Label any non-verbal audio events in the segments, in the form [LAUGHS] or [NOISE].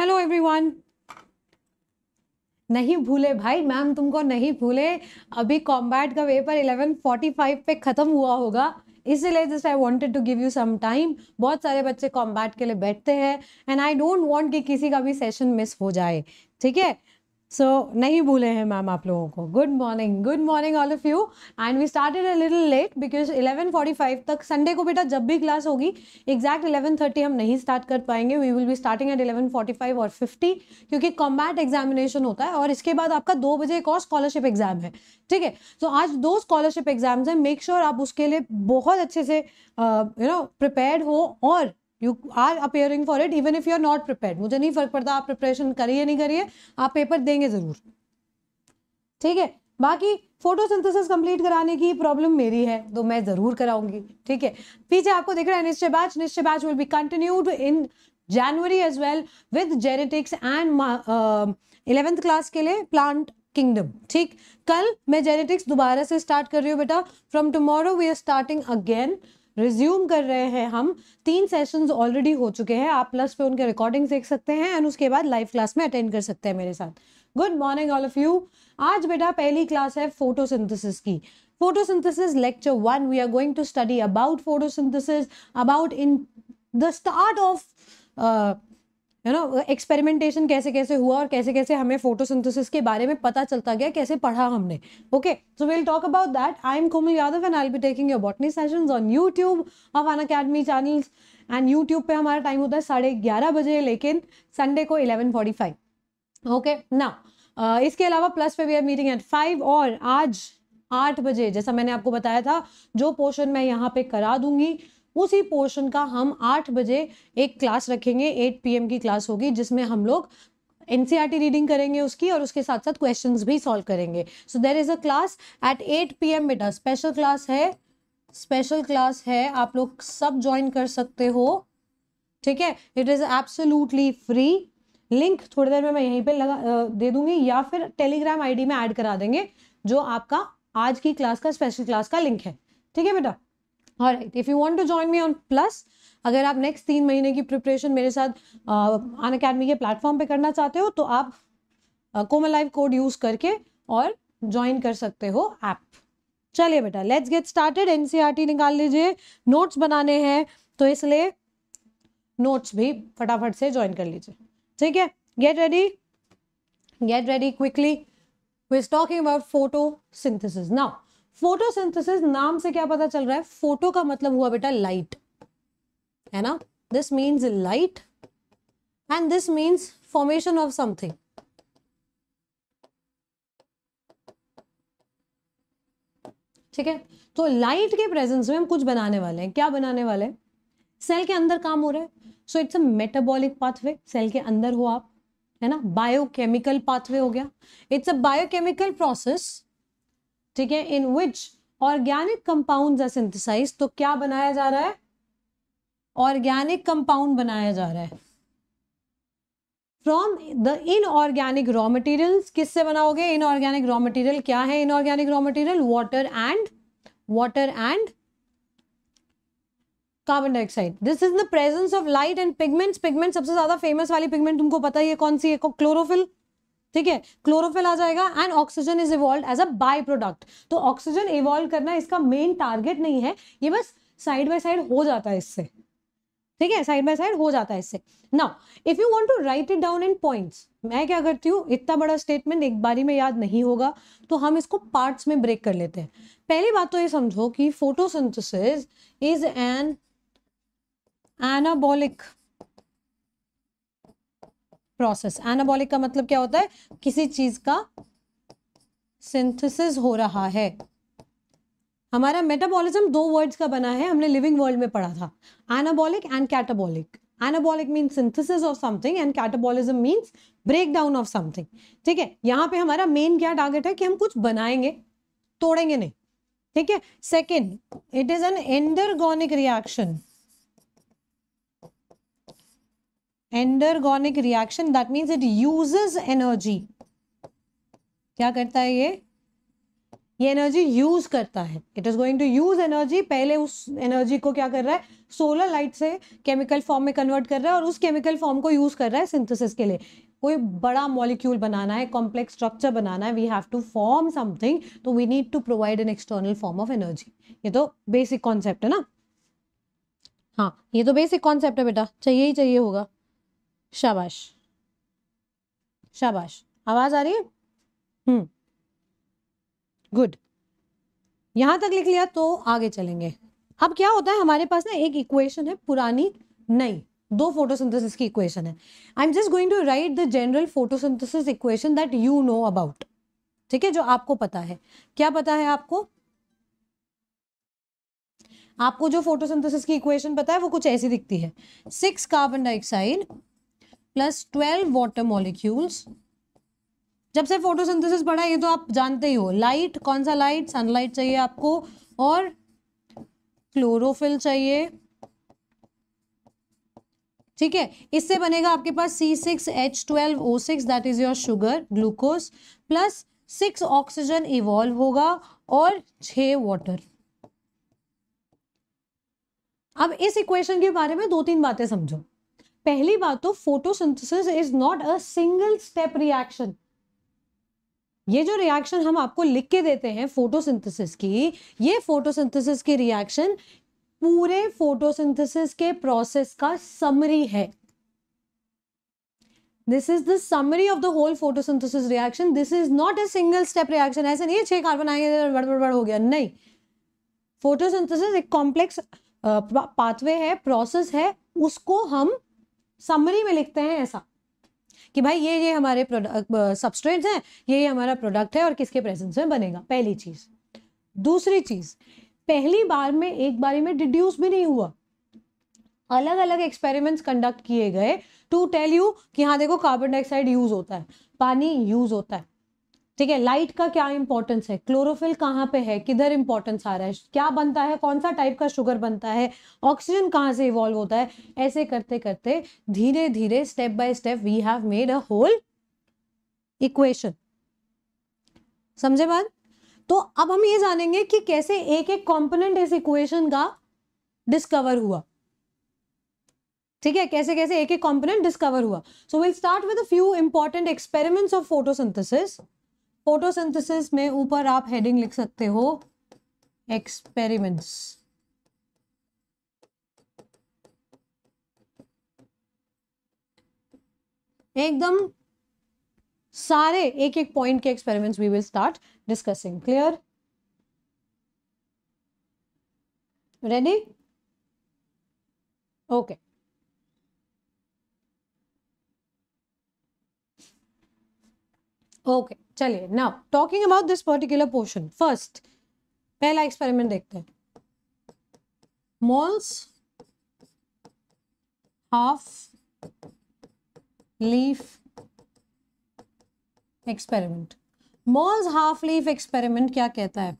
Hello everyone नहीं भूले भाई मैम तुमको नहीं भूले अभी कॉम्बैट का पेपर 11:45 पे ख़त्म हुआ होगा इसीलिए just I wanted to give you some time बहुत सारे बच्चे कॉम्बैट के लिए बैठते हैं एंड आई डोंट वांट कि किसी का भी सेशन मिस हो जाए ठीक है सो so, नहीं भूले हैं मैम आप लोगों को good morning good morning all of you and we started a little late because 11:45 तक संडे को बेटा जब भी क्लास होगी एग्जैक्ट 11:30 हम नहीं स्टार्ट कर पाएंगे we will be starting at 11:45 और 50 क्योंकि कॉम्बैट एग्जामिनेशन होता है और इसके बाद आपका दो बजे एक और स्कॉलरशिप एग्जाम है ठीक है सो आज दो स्कॉलरशिप एग्जाम्स हैं मेक श्योर आप उसके लिए बहुत अच्छे से यू नो प्रिपेयर हो और you are appearing for it even if you are not prepare मुझे नहीं फर्क पड़ता आप प्रिपरेशन करिए नहीं करिए आप पेपर देंगे ज़रूर ठीक है बाकी फोटोसिंथेसिस कंप्लीट कराने की प्रॉब्लम मेरी है तो मैं ज़रूर कराऊंगी ठीक है पीछे आपको देख रहे हैं Nishchay batch Nishchay batch will be continued in January as well with genetics and eleventh class के लिए प्लांट किंगडम ठीक कल मैं जेनेटिक्स दोबारा से स्टार्ट कर रही हूँ बेटा from tomorrow we are starting again resume कर रहे हैं हम तीन सेशंस ऑलरेडी हो चुके हैं आप प्लस पे उनके रिकॉर्डिंग देख सकते हैं एंड उसके बाद लाइव क्लास में अटेंड कर सकते हैं मेरे साथ good morning all of you आज बेटा पहली क्लास है फोटोसिंथेसिस की synthesis lecture one we are going to study about photosynthesis about in the start of है ना एक्सपेरिमेंटेशन कैसे कैसे हुआ और कैसे कैसे हमें फोटोसिंथेसिस के बारे में पता चलता गया कैसे पढ़ा हमने okay so will talk about that I am Komal Yadav and I be taking your botany session on YouTube of Unacademy channels and YouTube पे हमारा टाइम होता है साढ़े ग्यारह बजे लेकिन संडे को इलेवन फोर्टी फाइव ओके ना इसके अलावा प्लस पे we are meeting at five और आज आठ बजे जैसा मैंने आपको बताया था जो पोर्शन मैं यहाँ पे करा दूंगी उसी पोर्शन का हम आठ बजे एक क्लास रखेंगे एट पी की क्लास होगी जिसमें हम लोग एन रीडिंग e करेंगे उसकी और उसके साथ साथ क्वेश्चन भी सॉल्व करेंगे so there is a class at eight P M बेटा स्पेशल क्लास है स्पेशल क्लास है आप लोग सब ज्वाइन कर सकते हो ठीक है it is absolutely free link थोड़ी देर में मैं यहीं पे लगा दे दूंगी या फिर टेलीग्राम आईडी में ऐड करा देंगे जो आपका आज की क्लास का स्पेशल क्लास का लिंक है ठीक है बेटा और right if you want to join me on plus अगर आप नेक्स्ट तीन महीने की प्रिपरेशन मेरे साथ अन अकेडमी के प्लेटफॉर्म पे करना चाहते हो तो आप कोमा लाइव कोड यूज़ करके और ज्वाइन कर सकते हो ऐप चलिए बेटा लेट्स गेट स्टार्टेड एनसीईआरटी निकाल लीजिए नोट्स बनाने हैं तो इसलिए नोट्स भी फटाफट से ज्वाइन कर लीजिए ठीक है get ready get ready quickly we is talking about photosynthesis now photosynthesis नाम से क्या पता चल रहा है फोटो का मतलब हुआ बेटा लाइट है ना this means light and this means formation of something ठीक है तो लाइट के प्रेजेंस में हम कुछ बनाने वाले हैं क्या बनाने वाले हैं सेल के अंदर काम हो रहा है so it's a metabolic pathway cell के अंदर हो आप है ना बायोकेमिकल पाथवे हो गया इट्स अ बायोकेमिकल प्रोसेस ठीक है in which organic compound are तो क्या बनाया जा रहा है ऑर्गेनिक कंपाउंड बनाया जा रहा है from the inorganic raw material किससे बनाओगे इनऑर्गेनिक रॉ मटेरियल क्या है inorganic raw material water and water and carbon dioxide this is the presence of light and pigments pigment सबसे ज्यादा फेमस वाली पिगमेंट तुमको पता ही है कौन सी है क्लोरोफिल ठीक है क्लोरोफिल आ जाएगा and oxygen is evolve as a bye byproduct तो ऑक्सीजन इवॉल्व करना इसका मेन टारगेट नहीं है ये बस साइड बाय साइड हो जाता है इससे ठीक है साइड बाय साइड हो जाता है इससे now if you want to write it down in points मैं क्या करती हूँ इतना बड़ा स्टेटमेंट एक बारी में याद नहीं होगा तो हम इसको पार्ट्स में ब्रेक कर लेते हैं पहली बात तो ये समझो कि photosynthesis is an anabolic process anabolic का मतलब क्या होता है किसी चीज का सिंथेसिस हो रहा है हमारा मेटाबॉलिज्म दो वर्ड्स का बना है हमने लिविंग वर्ल्ड में पढ़ा था anabolic and catabolic anabolic means synthesis of something and catabolism means break down of something ठीक है यहाँ पे हमारा मेन क्या टारगेट है कि हम कुछ बनाएंगे तोड़ेंगे नहीं ठीक है second it is an endergonic reaction endergonic reaction that means it uses energy क्या करता है ये ये एनर्जी यूज करता है it is going to use energy पहले उस एनर्जी को क्या कर रहा है सोलर लाइट से केमिकल फॉर्म में कन्वर्ट कर रहा है और उस केमिकल फॉर्म को यूज कर रहा है सिंथेसिस के लिए कोई बड़ा मॉलिक्यूल बनाना है कॉम्प्लेक्स स्ट्रक्चर बनाना है we have to form something तो we need to provide an external form of energy ये तो बेसिक कॉन्सेप्ट है ना हाँ ये तो बेसिक कॉन्सेप्ट है बेटा चाहिए ही चाहिए होगा शाबाश शाबाश आवाज आ रही है हम्म गुड यहां तक लिख लिया तो आगे चलेंगे अब क्या होता है हमारे पास ना एक इक्वेशन है पुरानी नई दो फोटोसिंथेसिस की इक्वेशन है I am just going to write the general photosynthesis equation that you know about ठीक है जो आपको पता है क्या पता है आपको आपको जो फोटोसिंथेसिस की इक्वेशन पता है वो कुछ ऐसी दिखती है six carbon dioxide plus twelve water molecules जब से फोटोसिंथेसिस पढ़ा ये तो आप जानते ही हो लाइट कौन सा लाइट सनलाइट चाहिए आपको और क्लोरोफिल चाहिए ठीक है इससे बनेगा आपके पास C six H twelve O six that is your sugar glucose plus six oxygen evolve होगा और छ वाटर अब इस इक्वेशन के बारे में दो तीन बातें समझो पहली बात तो photosynthesis is not a single step reaction ये जो रिएक्शन हम आपको लिख के देते हैं फोटोसिंथेसिस की ये फोटोसिंथेसिस की रिएक्शन पूरे फोटोसिंथेसिस के प्रोसेस का समरी है this is the summary of the whole photosynthesis reaction this is not a single step reaction ऐसे नहीं छह कार्बन आएंगे बड़बड़बड़ हो गया नहीं फोटोसिंथेसिस एक कॉम्प्लेक्स पाथवे है प्रोसेस है उसको हम समरी में लिखते हैं ऐसा कि भाई ये ये हमारे प्रोडक्ट हैं ये ये हमारा प्रोडक्ट है और किसके प्रेजेंस में बनेगा पहली चीज़ दूसरी चीज़ पहली बार में एक बारी में डिड्यूस भी नहीं हुआ अलग अलग एक्सपेरिमेंट्स कंडक्ट किए गए टू टेल यू कि हाँ देखो कार्बन डाइऑक्साइड यूज़ होता है पानी यूज़ होता है ठीक है लाइट का क्या इंपॉर्टेंस है क्लोरोफिल कहाँ पे है किधर इंपॉर्टेंस आ रहा है क्या बनता है कौन सा टाइप का शुगर बनता है ऑक्सीजन कहाँ से इवॉल्व होता है ऐसे करते करते धीरे धीरे step by step we have made a whole equation समझे बात तो अब हम ये जानेंगे कि कैसे एक एक कॉम्पोनेंट इस इक्वेशन का डिस्कवर हुआ ठीक है कैसे कैसे एक एक कंपोनेंट डिस्कवर हुआ so will start with a few important experiments of photosynthesis photosynthesis में ऊपर आप हेडिंग लिख सकते हो एक्सपेरिमेंट्स एकदम सारे एक एक पॉइंट के experiments we will start discussing clear ready okay okay चलिए now talking about this particular portion first पहला एक्सपेरिमेंट देखते हैं Mohl's half leaf experiment Mohl's half leaf experiment क्या कहता है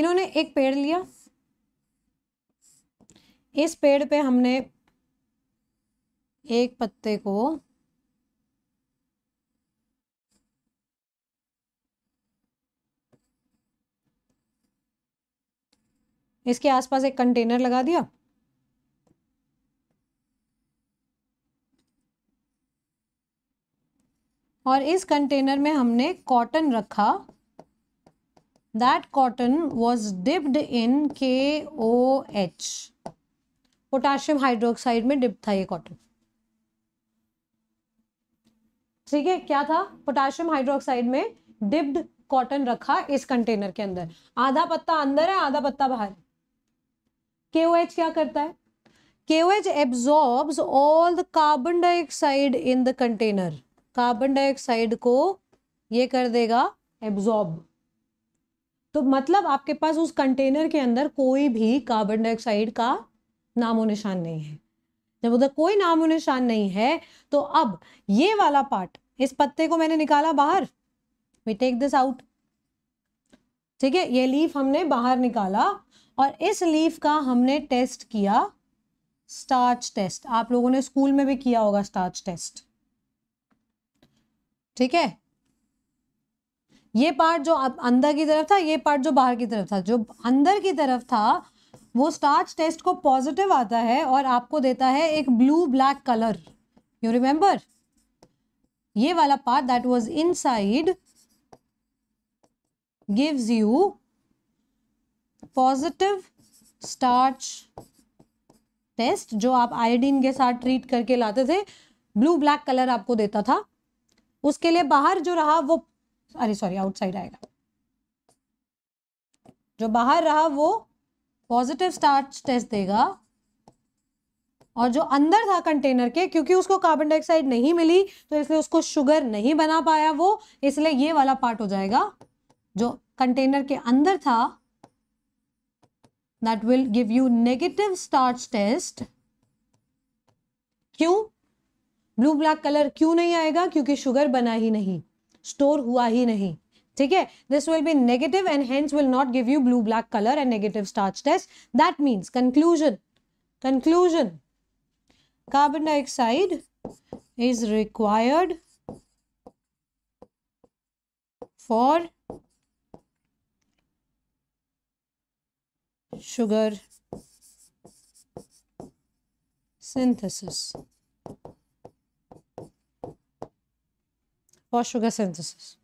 इन्होंने एक पेड़ लिया इस पेड़ पे हमने एक पत्ते को इसके आसपास एक कंटेनर लगा दिया और इस कंटेनर में हमने कॉटन रखा that cotton was dipped in K O H potassium hydroxide में डिप था ये कॉटन ठीक है क्या था पोटाशियम हाइड्रोक्साइड में डिप्ड कॉटन रखा इस कंटेनर के अंदर आधा पत्ता अंदर है आधा पत्ता बाहर है के क्या करता है K O H absorbs all the carbon dioxide in the container carbon dioxide को ये कर देगा एब्जॉर्ब तो मतलब आपके पास उस कंटेनर के अंदर कोई भी कार्बन डाइऑक्साइड का नामो निशान नहीं है जब उधर कोई नामो निशान नहीं है तो अब ये वाला पार्ट इस पत्ते को मैंने निकाला बाहर वी टेक दिस आउट ठीक है ये लीफ हमने बाहर निकाला और इस लीफ का हमने टेस्ट किया स्टार्च टेस्ट आप लोगों ने स्कूल में भी किया होगा स्टार्च टेस्ट ठीक है ये पार्ट जो अंदर की तरफ था ये पार्ट जो बाहर की तरफ था जो अंदर की तरफ था वो स्टार्च टेस्ट को पॉजिटिव आता है और आपको देता है एक blue black colour you remember ये वाला part that was inside gives you positive starch test जो आप आयोडीन के साथ ट्रीट करके लाते थे ब्लू ब्लैक कलर आपको देता था उसके लिए बाहर जो रहा वो अरे सॉरी आउटसाइड आएगा जो बाहर रहा वो पॉजिटिव स्टार्च टेस्ट देगा और जो अंदर था कंटेनर के क्योंकि उसको कार्बन डाइऑक्साइड नहीं मिली तो इसलिए उसको शुगर नहीं बना पाया वो इसलिए ये वाला पार्ट हो जाएगा जो कंटेनर के अंदर था that will give you negative starch test क्यों ब्लू ब्लैक कलर क्यों नहीं आएगा क्योंकि शुगर बना ही नहीं स्टोर हुआ ही नहीं ठीक है this will be negative and hence will not give you blue black colour and negative starch test that means conclusion conclusion carbon dioxide is required for sugar synthesis for sugar synthesis.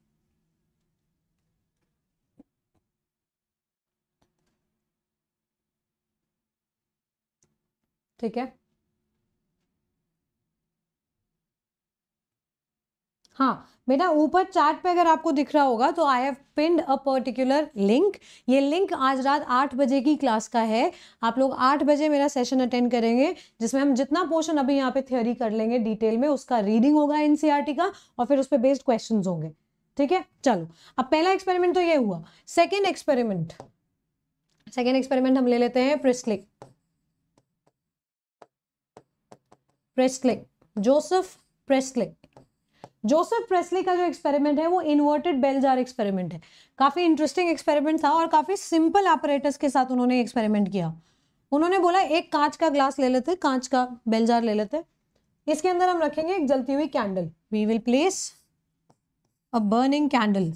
ठीक है हाँ बेटा ऊपर chart पे अगर आपको दिख रहा होगा तो I have pinned a particular link ये लिंक आज रात आठ बजे की क्लास का है आप लोग आठ बजे मेरा सेशन अटेंड करेंगे जिसमें हम जितना पोर्शन अभी यहाँ पे थ्योरी कर लेंगे डिटेल में उसका रीडिंग होगा एनसीईआरटी e का और फिर उस पर बेस्ड क्वेश्चन होंगे ठीक है चलो अब पहला एक्सपेरिमेंट तो ये हुआ सेकेंड एक्सपेरिमेंट सेकेंड एक्सपेरिमेंट हम ले लेते हैं Priestley Priestley Joseph Priestley Joseph Priestley का जो एक्सपेरिमेंट है वो इन्वर्टेड बेल जार एक्सपेरिमेंट है काफ़ी इंटरेस्टिंग एक्सपेरिमेंट था और काफ़ी सिंपल ऑपरेटर्स के साथ उन्होंने एक्सपेरिमेंट किया उन्होंने बोला एक कांच का ग्लास ले लेते कांच का बेल जार ले लेते इसके अंदर हम रखेंगे एक जलती हुई candle we will place a burning candle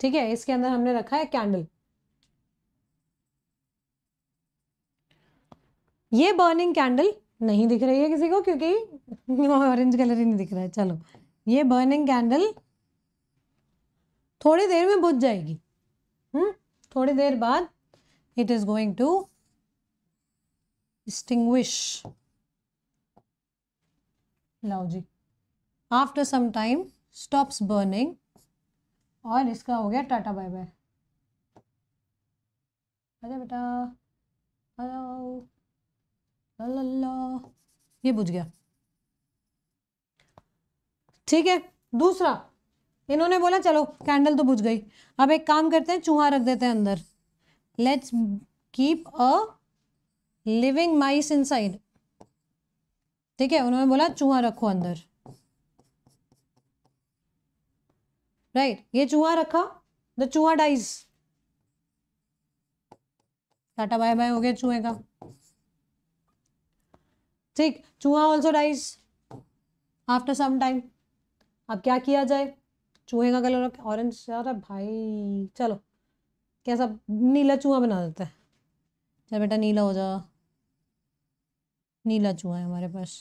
ठीक है इसके अंदर हमने रखा है कैंडल ये बर्निंग कैंडल नहीं दिख रही है किसी को क्योंकि ऑरेंज कलर ही नहीं दिख रहा है चलो ये बर्निंग कैंडल थोड़ी देर में बुझ जाएगी हम्म थोड़ी देर बाद it is going to extinguish लाओ जी after some time stops burning और इसका हो गया टाटा बाय बाय अरे बेटा हेलो ये बुझ गया ठीक है दूसरा इन्होंने बोला चलो कैंडल तो बुझ गई अब एक काम करते हैं चूहा रख देते हैं अंदर let's keep a living mice inside ठीक है उन्होंने बोला चूहा रखो अंदर राइट right, ये चूहा रखा द चूहा डाइज टाटा बाय बाय हो गया चूहे का ठीक चूहा also dies after some time अब क्या किया जाए चूहे का कलर ऑरेंज यार भाई चलो कैसा नीला चूहा बना देता है चल बेटा नीला हो जा नीला चूहा है हमारे पास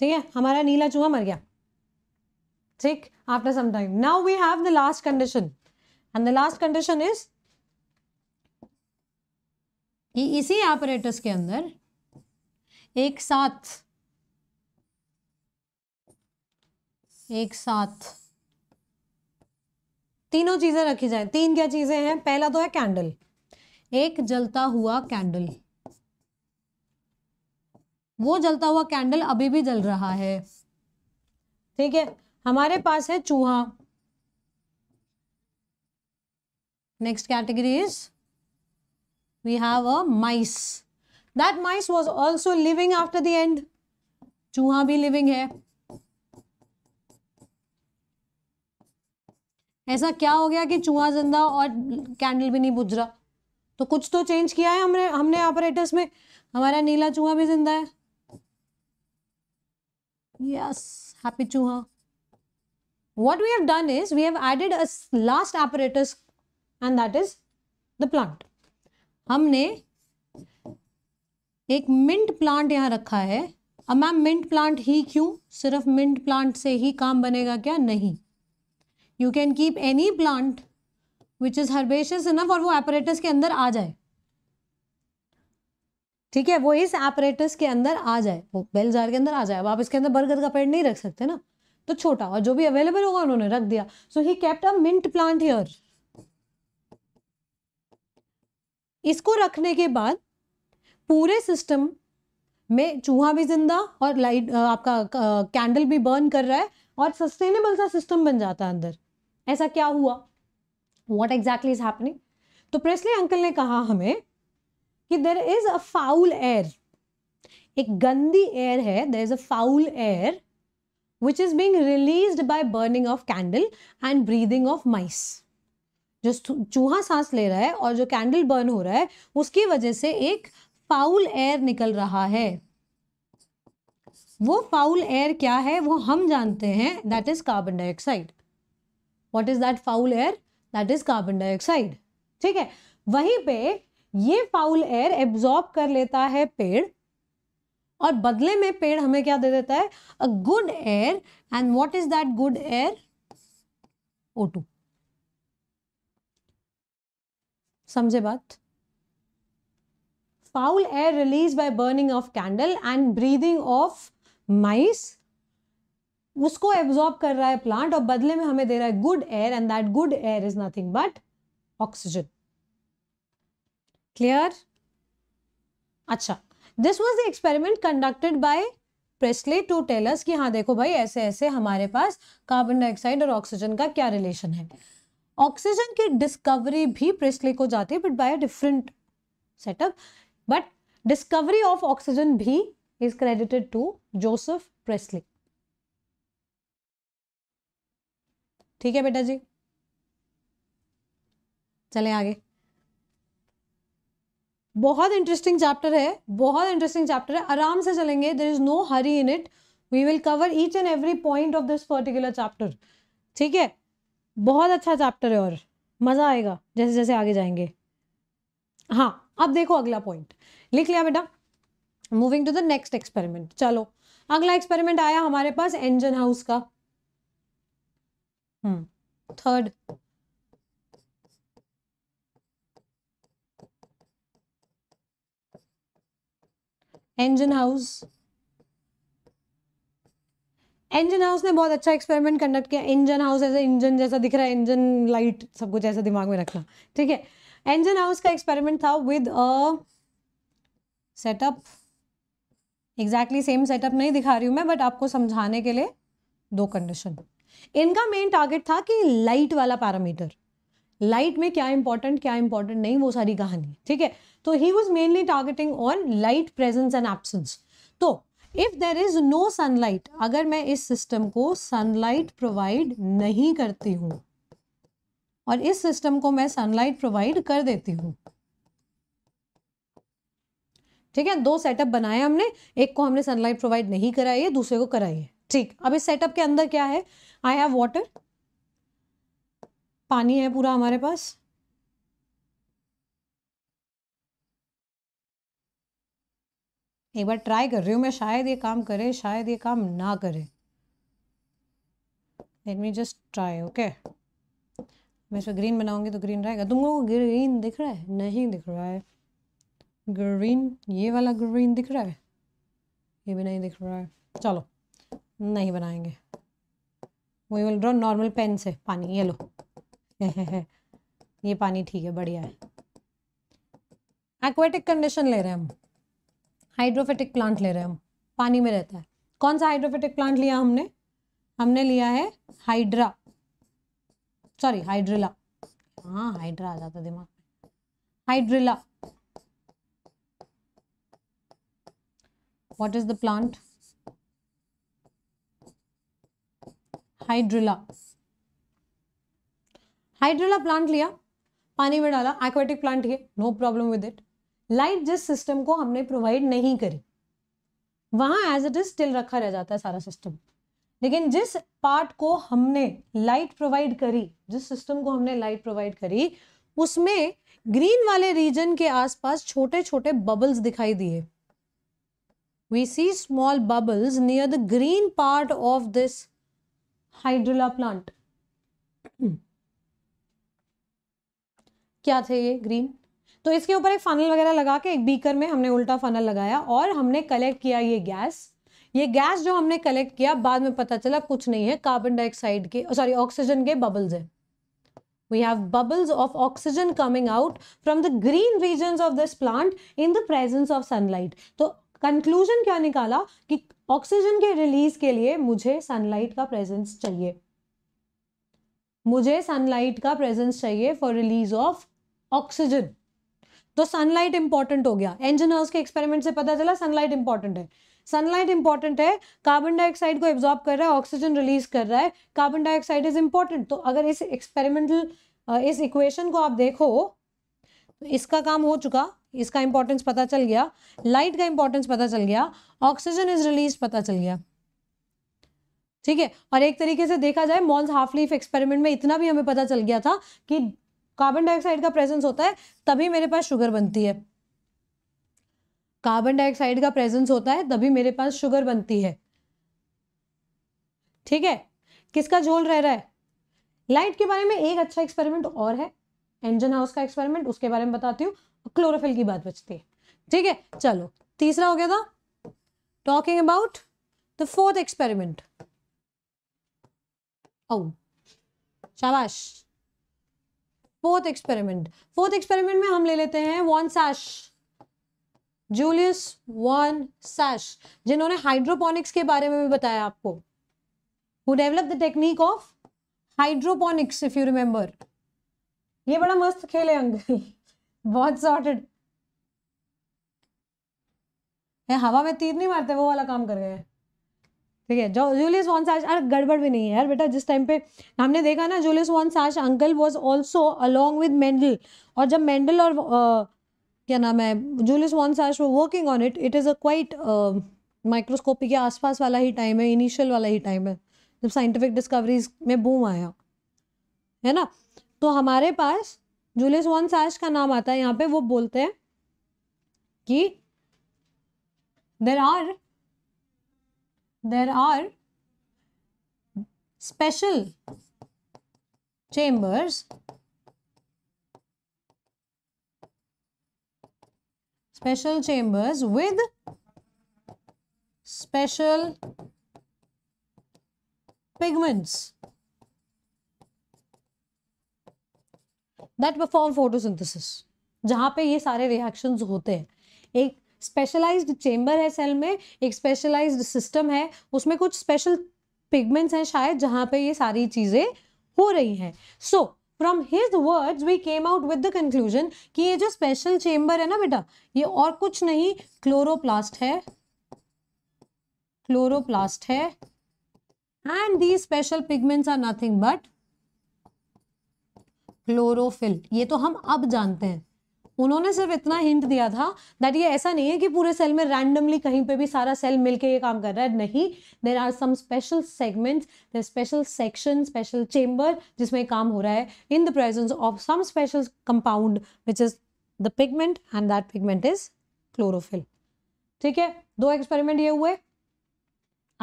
ठीक है हमारा नीला चूहा मर गया ठीक after some time now we have the last condition and the last condition is इसी ऑपरेटर्स के अंदर एक साथ एक साथ तीनों चीजें रखी जाए तीन क्या चीजें हैं पहला तो है कैंडल एक जलता हुआ कैंडल वो जलता हुआ कैंडल अभी भी जल रहा है ठीक है हमारे पास है चूहा next category is we have a mice that mice was also living after the end चूहा भी लिविंग है ऐसा क्या हो गया कि चूहा जिंदा और कैंडल भी नहीं बुझ रहा तो कुछ तो चेंज किया है हमने हमने ऑपरेटर्स में हमारा नीला चूहा भी जिंदा है यस हैप्पी चूहा What we have done is we have added a last apparatus and that is the plant. हमने एक मिंट प्लांट yahan रखा है ab मैम मिंट प्लांट ही क्यों सिर्फ मिंट प्लांट से ही काम बनेगा क्या नहीं you can keep any plant which is herbaceous enough aur वो एपरेटस के अंदर आ जाए ठीक है वो इस एपरेटस के अंदर आ जाए वो बेल जार के अंदर आ जाए अब आप इसके अंदर बरगद का पेड़ नहीं रख सकते ना तो छोटा और जो भी अवेलेबल होगा उन्होंने रख दिया so he kept a mint plant here इसको रखने के बाद पूरे सिस्टम में चूहा भी जिंदा और लाइट आपका कैंडल भी बर्न कर रहा है और सस्टेनेबल सा सिस्टम बन जाता है अंदर ऐसा क्या हुआ वॉट एग्जैक्टली इज हैपनिंग तो प्रेसली अंकल ने कहा हमें कि there is a foul air एक गंदी एयर है there is a foul air which is being released by burning of candle and breathing of mice जो चूहा सांस ले रहा है और जो कैंडल बर्न हो रहा है उसकी वजह से एक फाउल एयर निकल रहा है वो फाउल एयर क्या है वो हम जानते हैं that is carbon dioxide what is that foul air that is carbon dioxide ठीक है वहीं पे ये फाउल एयर एब्जॉर्ब कर लेता है पेड़ और बदले में पेड़ हमें क्या दे देता है a good air and what is that good air O two समझे बात foul air release by burning of candle and breathing of mice उसको एब्जॉर्ब कर रहा है प्लांट और बदले में हमें दे रहा है good air and that good air is nothing but oxygen clear अच्छा this was the experiment conducted by Priestley to tell us कि हाँ देखो भाई ऐसे ऐसे हमारे पास कार्बन डाइऑक्साइड और ऑक्सीजन का क्या रिलेशन है ऑक्सीजन की डिस्कवरी भी प्रेस्ले को जाती है but by different setup but discovery of oxygen भी is credited to Joseph Priestley ठीक है बेटा जी चले आगे बहुत इंटरेस्टिंग चैप्टर है बहुत इंटरेस्टिंग चैप्टर है आराम से चलेंगे there is no hurry in it we will cover each and every point of this particular chapter ठीक है बहुत अच्छा चैप्टर है और मज़ा आएगा जैसे जैसे आगे जाएंगे हाँ अब देखो अगला पॉइंट लिख लिया बेटा moving to the next experiment चलो अगला एक्सपेरिमेंट आया हमारे पास इंजन हाउस का हम्म third Ingenhousz Ingenhousz ने बहुत अच्छा एक्सपेरिमेंट कंडक्ट किया इंजन हाउस ऐसे इंजन जैसा दिख रहा है इंजन लाइट सब कुछ ऐसा दिमाग में रखना ठीक है इंजन हाउस का एक्सपेरिमेंट था with a setup exactly same setup नहीं दिखा रही हूँ मैं बट आपको समझाने के लिए दो कंडीशन इनका मेन टारगेट था कि लाइट वाला पैरामीटर लाइट में क्या इंपॉर्टेंट क्या इंपॉर्टेंट नहीं वो सारी कहानी ठीक है तो he was mainly targeting on light presence and absence तो if there is no sunlight अगर मैं इस सिस्टम को सनलाइट प्रोवाइड नहीं करती हूं और इस सिस्टम को मैं सनलाइट प्रोवाइड कर देती हूं ठीक है दो सेटअप बनाए हमने एक को हमने सनलाइट प्रोवाइड नहीं कराई है दूसरे को कराई है ठीक अब इस सेटअप के अंदर क्या है आई हैव वाटर पानी है पूरा हमारे पास एक बार ट्राई कर रही हूँ मैं शायद ये काम करे शायद ये काम ना करे let me just try okay मैं इसको ग्रीन बनाऊंगी तो ग्रीन रहेगा तुम लोगों को ग्रीन दिख रहा है नहीं दिख रहा है ग्रीन ये वाला ग्रीन दिख रहा है ये भी नहीं दिख रहा है चलो नहीं बनाएंगे we will draw normal pen से पानी ये लो [LAUGHS] ये पानी ठीक है बढ़िया है एक्वेटिक कंडीशन ले रहे हैं हम हाइड्रोफेटिक प्लांट ले रहे हैं हम पानी में रहता है कौन सा हाइड्रोफेटिक प्लांट लिया हमने हमने लिया है हाइड्रा सॉरी हाइड्रिला हाँ हाइड्रा आ जाता दिमाग में hydrilla what is the plant hydrilla hydrilla plant लिया पानी में डाला एक्वेटिक प्लांट ये no problem with it light जिस सिस्टम को हमने प्रोवाइड नहीं करी वहाँ एज इट इज स्टिल रखा रह जाता है सारा सिस्टम लेकिन जिस पार्ट को हमने लाइट प्रोवाइड करी जिस सिस्टम को हमने लाइट प्रोवाइड करी उसमें ग्रीन वाले रीजन के आसपास छोटे छोटे बबल्स दिखाई दिए we see small bubbles near the green part of this hydrilla plant क्या थे ये ग्रीन तो इसके ऊपर एक फनल वगैरह लगा के एक बीकर में हमने उल्टा फनल लगाया और हमने कलेक्ट किया ये गैस ये गैस जो हमने कलेक्ट किया बाद में पता चला कुछ नहीं है कार्बन डाइऑक्साइड के सॉरी ऑक्सीजन के बबल्स है we have bubbles of oxygen coming out from the green region of this plant in the presence of sunlight तो कंक्लूजन क्या निकाला कि ऑक्सीजन के रिलीज के लिए मुझे सनलाइट का प्रेजेंस चाहिए मुझे सनलाइट का प्रेजेंस चाहिए फॉर रिलीज ऑफ ऑक्सीजन तो सनलाइट इंपॉर्टेंट हो गया इंजीनियर्स के एक्सपेरिमेंट से पता चला सनलाइट इंपॉर्टेंट है सनलाइट इंपॉर्टेंट है कार्बन डाइऑक्साइड को एब्जॉर्ब कर रहा है ऑक्सीजन रिलीज कर रहा है कार्बन डाइऑक्साइड इज इंपॉर्टेंट तो अगर इस एक्सपेरिमेंटल इस इक्वेशन को आप देखो तो इसका काम हो चुका इसका इंपॉर्टेंस पता चल गया लाइट का इंपॉर्टेंस पता चल गया ऑक्सीजन इज रिलीज पता चल गया ठीक है और एक तरीके से देखा जाए मॉन्स हाफ लीफ एक्सपेरिमेंट में इतना भी हमें पता चल गया था कि कार्बन डाइऑक्साइड का प्रेजेंस होता है तभी मेरे पास शुगर बनती है कार्बन डाइऑक्साइड का प्रेजेंस होता है तभी मेरे पास शुगर बनती है ठीक है किसका झोल रह रहा है लाइट के बारे में एक अच्छा एक्सपेरिमेंट और है इंजन हाउस का एक्सपेरिमेंट उसके बारे में बताती हूँ क्लोरोफिल की बात बचती है ठीक है चलो तीसरा हो गया था talking about the fourth experiment ओ शाबाश फोर्थ एक्सपेरिमेंट फोर्थ एक्सपेरिमेंट में हम ले लेते हैं von Sachs Julius von Sachs जिन्होंने हाइड्रोपोनिक्स के बारे में भी बताया आपको who develop the technique of hydroponics if you remember ये बड़ा मस्त खेल है अंकल बहुत सॉर्टेड हवा में तीर नहीं मारते वो वाला काम कर रहे हैं ठीक है जो जूलियस वन साश अरे गड़बड़ भी नहीं है यार बेटा जिस टाइम पे हमने देखा ना Julius von Sachs uncle was also along with Mendel और जब मेंडल और आ, क्या नाम है जूलियस वन साश वो working on it it is a quite microscopy के आसपास वाला ही टाइम है इनिशियल वाला ही टाइम है जब साइंटिफिक डिस्कवरीज में बूम आया है ना तो हमारे पास जूलियस वन साश का नाम आता है यहाँ पे वो बोलते हैं कि there are there are special chambers special chambers with special pigments that perform photosynthesis जहाँ पे ये सारे reactions होते हैं एक स्पेशलाइज्ड चेम्बर है सेल में एक स्पेशलाइज्ड सिस्टम है उसमें कुछ स्पेशल पिगमेंट्स हैं शायद जहाँ पे ये सारी चीज़ें हो रही हैं so from his words we came out with the conclusion कि ये जो स्पेशल चेम्बर है ना बेटा ये और कुछ नहीं क्लोरोप्लास्ट है क्लोरोप्लास्ट है and the special pigments are nothing but chlorophyll ये तो हम अब जानते हैं उन्होंने सिर्फ इतना हिंट दिया था दैट ये ऐसा नहीं है कि पूरे सेल में रैंडमली कहीं पे भी सारा सेल मिलके ये काम कर रहा है नहीं there are some special segments there special section special chamber जिसमें काम हो रहा है in the presence of some special compound which is the pigment and that pigment is chlorophyll ठीक है दो एक्सपेरिमेंट ये हुए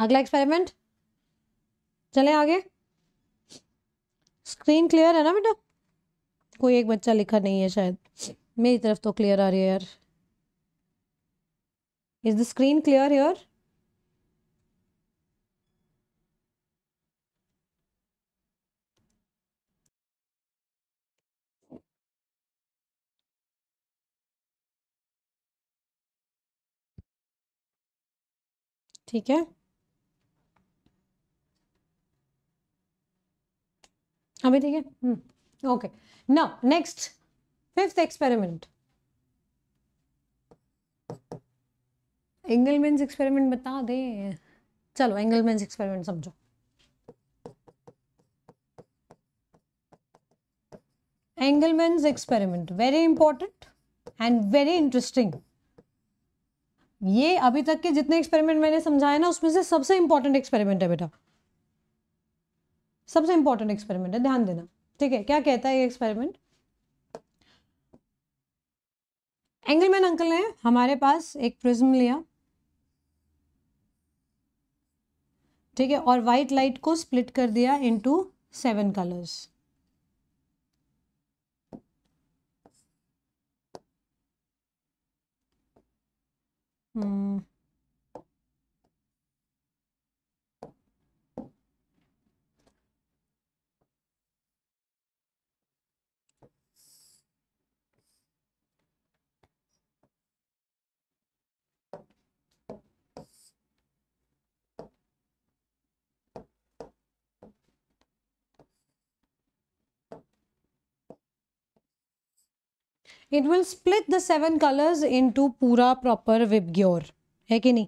अगला एक्सपेरिमेंट चले आगे स्क्रीन क्लियर है ना बेटा कोई एक बच्चा लिखा नहीं है शायद मेरी तरफ तो क्लियर आ रही है यार इज द स्क्रीन क्लियर यार ठीक है अभी ठीक है okay now next fifth experiment Engelmann's experiment बता दे चलो एंगलमेंस एक्सपेरिमेंट समझो Engelmann's experiment very important and very interesting ये अभी तक के जितने एक्सपेरिमेंट मैंने समझाए ना उसमें से सबसे इंपॉर्टेंट एक्सपेरिमेंट है बेटा सबसे इंपॉर्टेंट एक्सपेरिमेंट है ध्यान देना ठीक है क्या कहता है ये एक्सपेरिमेंट एंगलमैन अंकल ने हमारे पास एक प्रिज्म लिया ठीक है और वाइट लाइट को स्प्लिट कर दिया into seven colours hmm it will split the seven colours to पूरा प्रॉपर विबग्योर है कि नहीं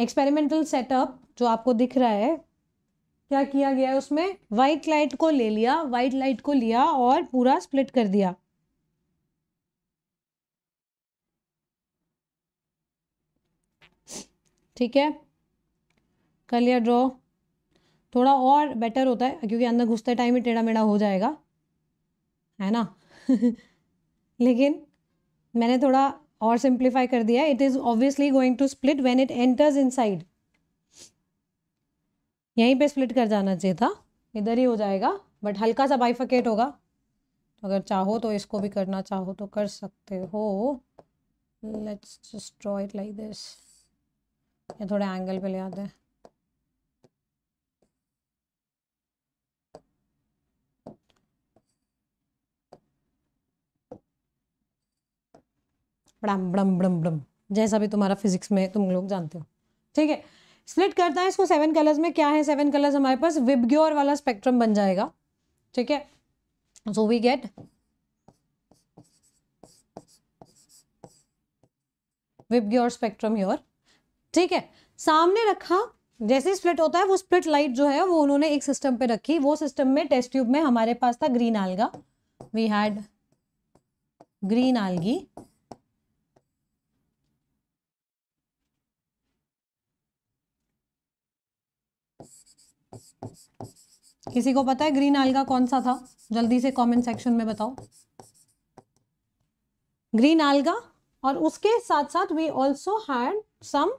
एक्सपेरिमेंटल सेटअप जो आपको दिख रहा है क्या किया गया है उसमें वाइट लाइट को ले लिया वाइट लाइट को लिया और पूरा स्प्लिट कर दिया ठीक है कर लिया ड्रॉ थोड़ा और बेटर होता है क्योंकि अंदर घुसते टाइम ही टेढ़ा मेढ़ा हो जाएगा है ना [LAUGHS] लेकिन मैंने थोड़ा और सिंप्लीफाई कर दिया it is obviously going to split when it enters inside यहीं पे स्प्लिट कर जाना चाहिए था इधर ही हो जाएगा बट हल्का सा बाइफकेट होगा तो अगर चाहो तो इसको भी करना चाहो तो कर सकते हो let's just draw it like this ये थोड़े एंगल पे ले आते हैं बड़म बड़म बड़म बड़म जैसा भी तुम्हारा फिजिक्स में तुम लोग जानते हो ठीक है स्प्लिट करता है इसको सेवन कलर्स में क्या है सेवन कलर्स हमारे पास विबग्योर वाला स्पेक्ट्रम बन जाएगा ठीक है so we get VIBGYOR spectrum your ठीक है सामने रखा जैसे स्प्लिट होता है वो स्प्लिट लाइट जो है वो उन्होंने एक सिस्टम पे रखी वो सिस्टम में टेस्ट ट्यूब में हमारे पास था green alga we had green algae किसी को पता है ग्रीन आलगा कौन सा था जल्दी से कमेंट सेक्शन में बताओ ग्रीन आलगा और उसके साथ साथ we also had some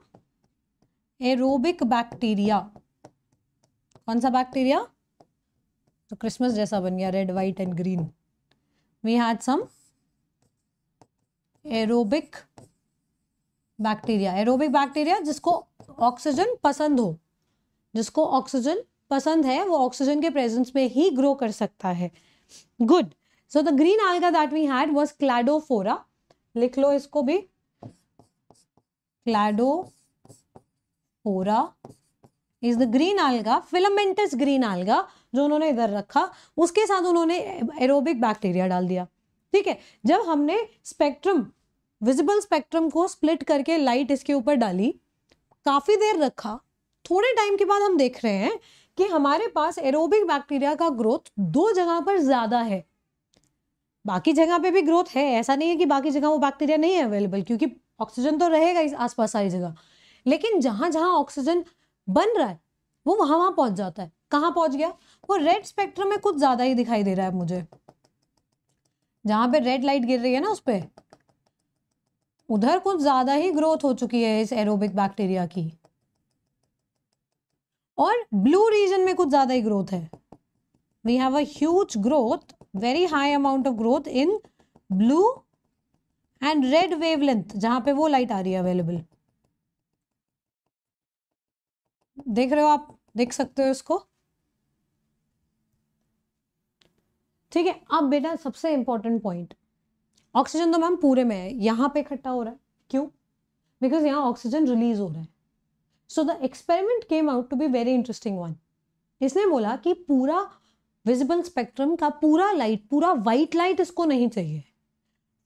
aerobic bacteria कौन सा बैक्टीरिया तो क्रिसमस जैसा बन गया red white and green we had some aerobic bacteria aerobic bacteria जिसको ऑक्सीजन पसंद हो जिसको ऑक्सीजन पसंद है वो ऑक्सीजन के प्रेजेंस में ही ग्रो कर सकता है good so the green alga that we had was Cladophora लिख लो इसको भी फोरा is the green alga filamentous green alga जो उन्होंने इधर रखा उसके साथ उन्होंने एरोबिक बैक्टीरिया डाल दिया ठीक है जब हमने स्पेक्ट्रम विजिबल स्पेक्ट्रम को स्प्लिट करके लाइट इसके ऊपर डाली काफ़ी देर रखा थोड़े टाइम के बाद हम देख रहे हैं कि हमारे पास एरोबिक बैक्टीरिया का ग्रोथ दो जगह पर ज़्यादा है बाकी जगह पे भी ग्रोथ है ऐसा नहीं है कि बाकी जगह वो बैक्टीरिया नहीं है अवेलेबल क्योंकि ऑक्सीजन तो रहेगा इस आसपास सारी जगह लेकिन जहाँ जहाँ ऑक्सीजन बन रहा है वो वहाँ वहाँ पहुँच जाता है कहाँ पहुँच गया वो रेड स्पेक्ट्रम में कुछ ज़्यादा ही दिखाई दे रहा है मुझे जहाँ पे रेड लाइट गिर रही है ना उस पर उधर कुछ ज़्यादा ही ग्रोथ हो चुकी है इस एरोबिक बैक्टीरिया की और ब्लू रीजन में कुछ ज़्यादा ही ग्रोथ है we have uh growth very high amount of growth in blue and red length जहां पर वो लाइट आ रही है अवेलेबल देख रहे हो आप देख सकते हो इसको ठीक है अब बेटा सबसे इंपॉर्टेंट पॉइंट ऑक्सीजन तो मैम पूरे में है यहां पे इकट्ठा हो रहा है क्यों बिकॉज यहां ऑक्सीजन रिलीज हो रहा है so the experiment came out to be very interesting one इसने बोला कि पूरा विजिबल स्पेक्ट्रम का पूरा लाइट पूरा वाइट लाइट इसको नहीं चाहिए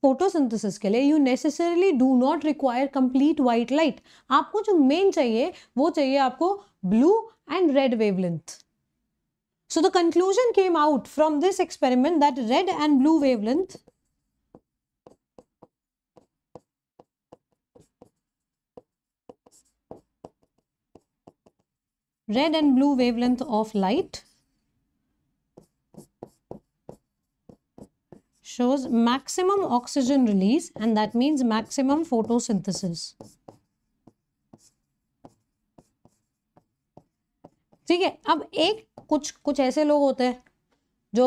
फोटोसिंथेसिस के लिए you necessarily do not require complete white light आपको जो मेन चाहिए वो चाहिए आपको blue and red wavelength so the conclusion came out from this experiment that red and blue wavelength red and blue wavelength of light shows maximum oxygen release and that means maximum photosynthesis. ठीक है अब एक कुछ कुछ ऐसे लोग होते हैं जो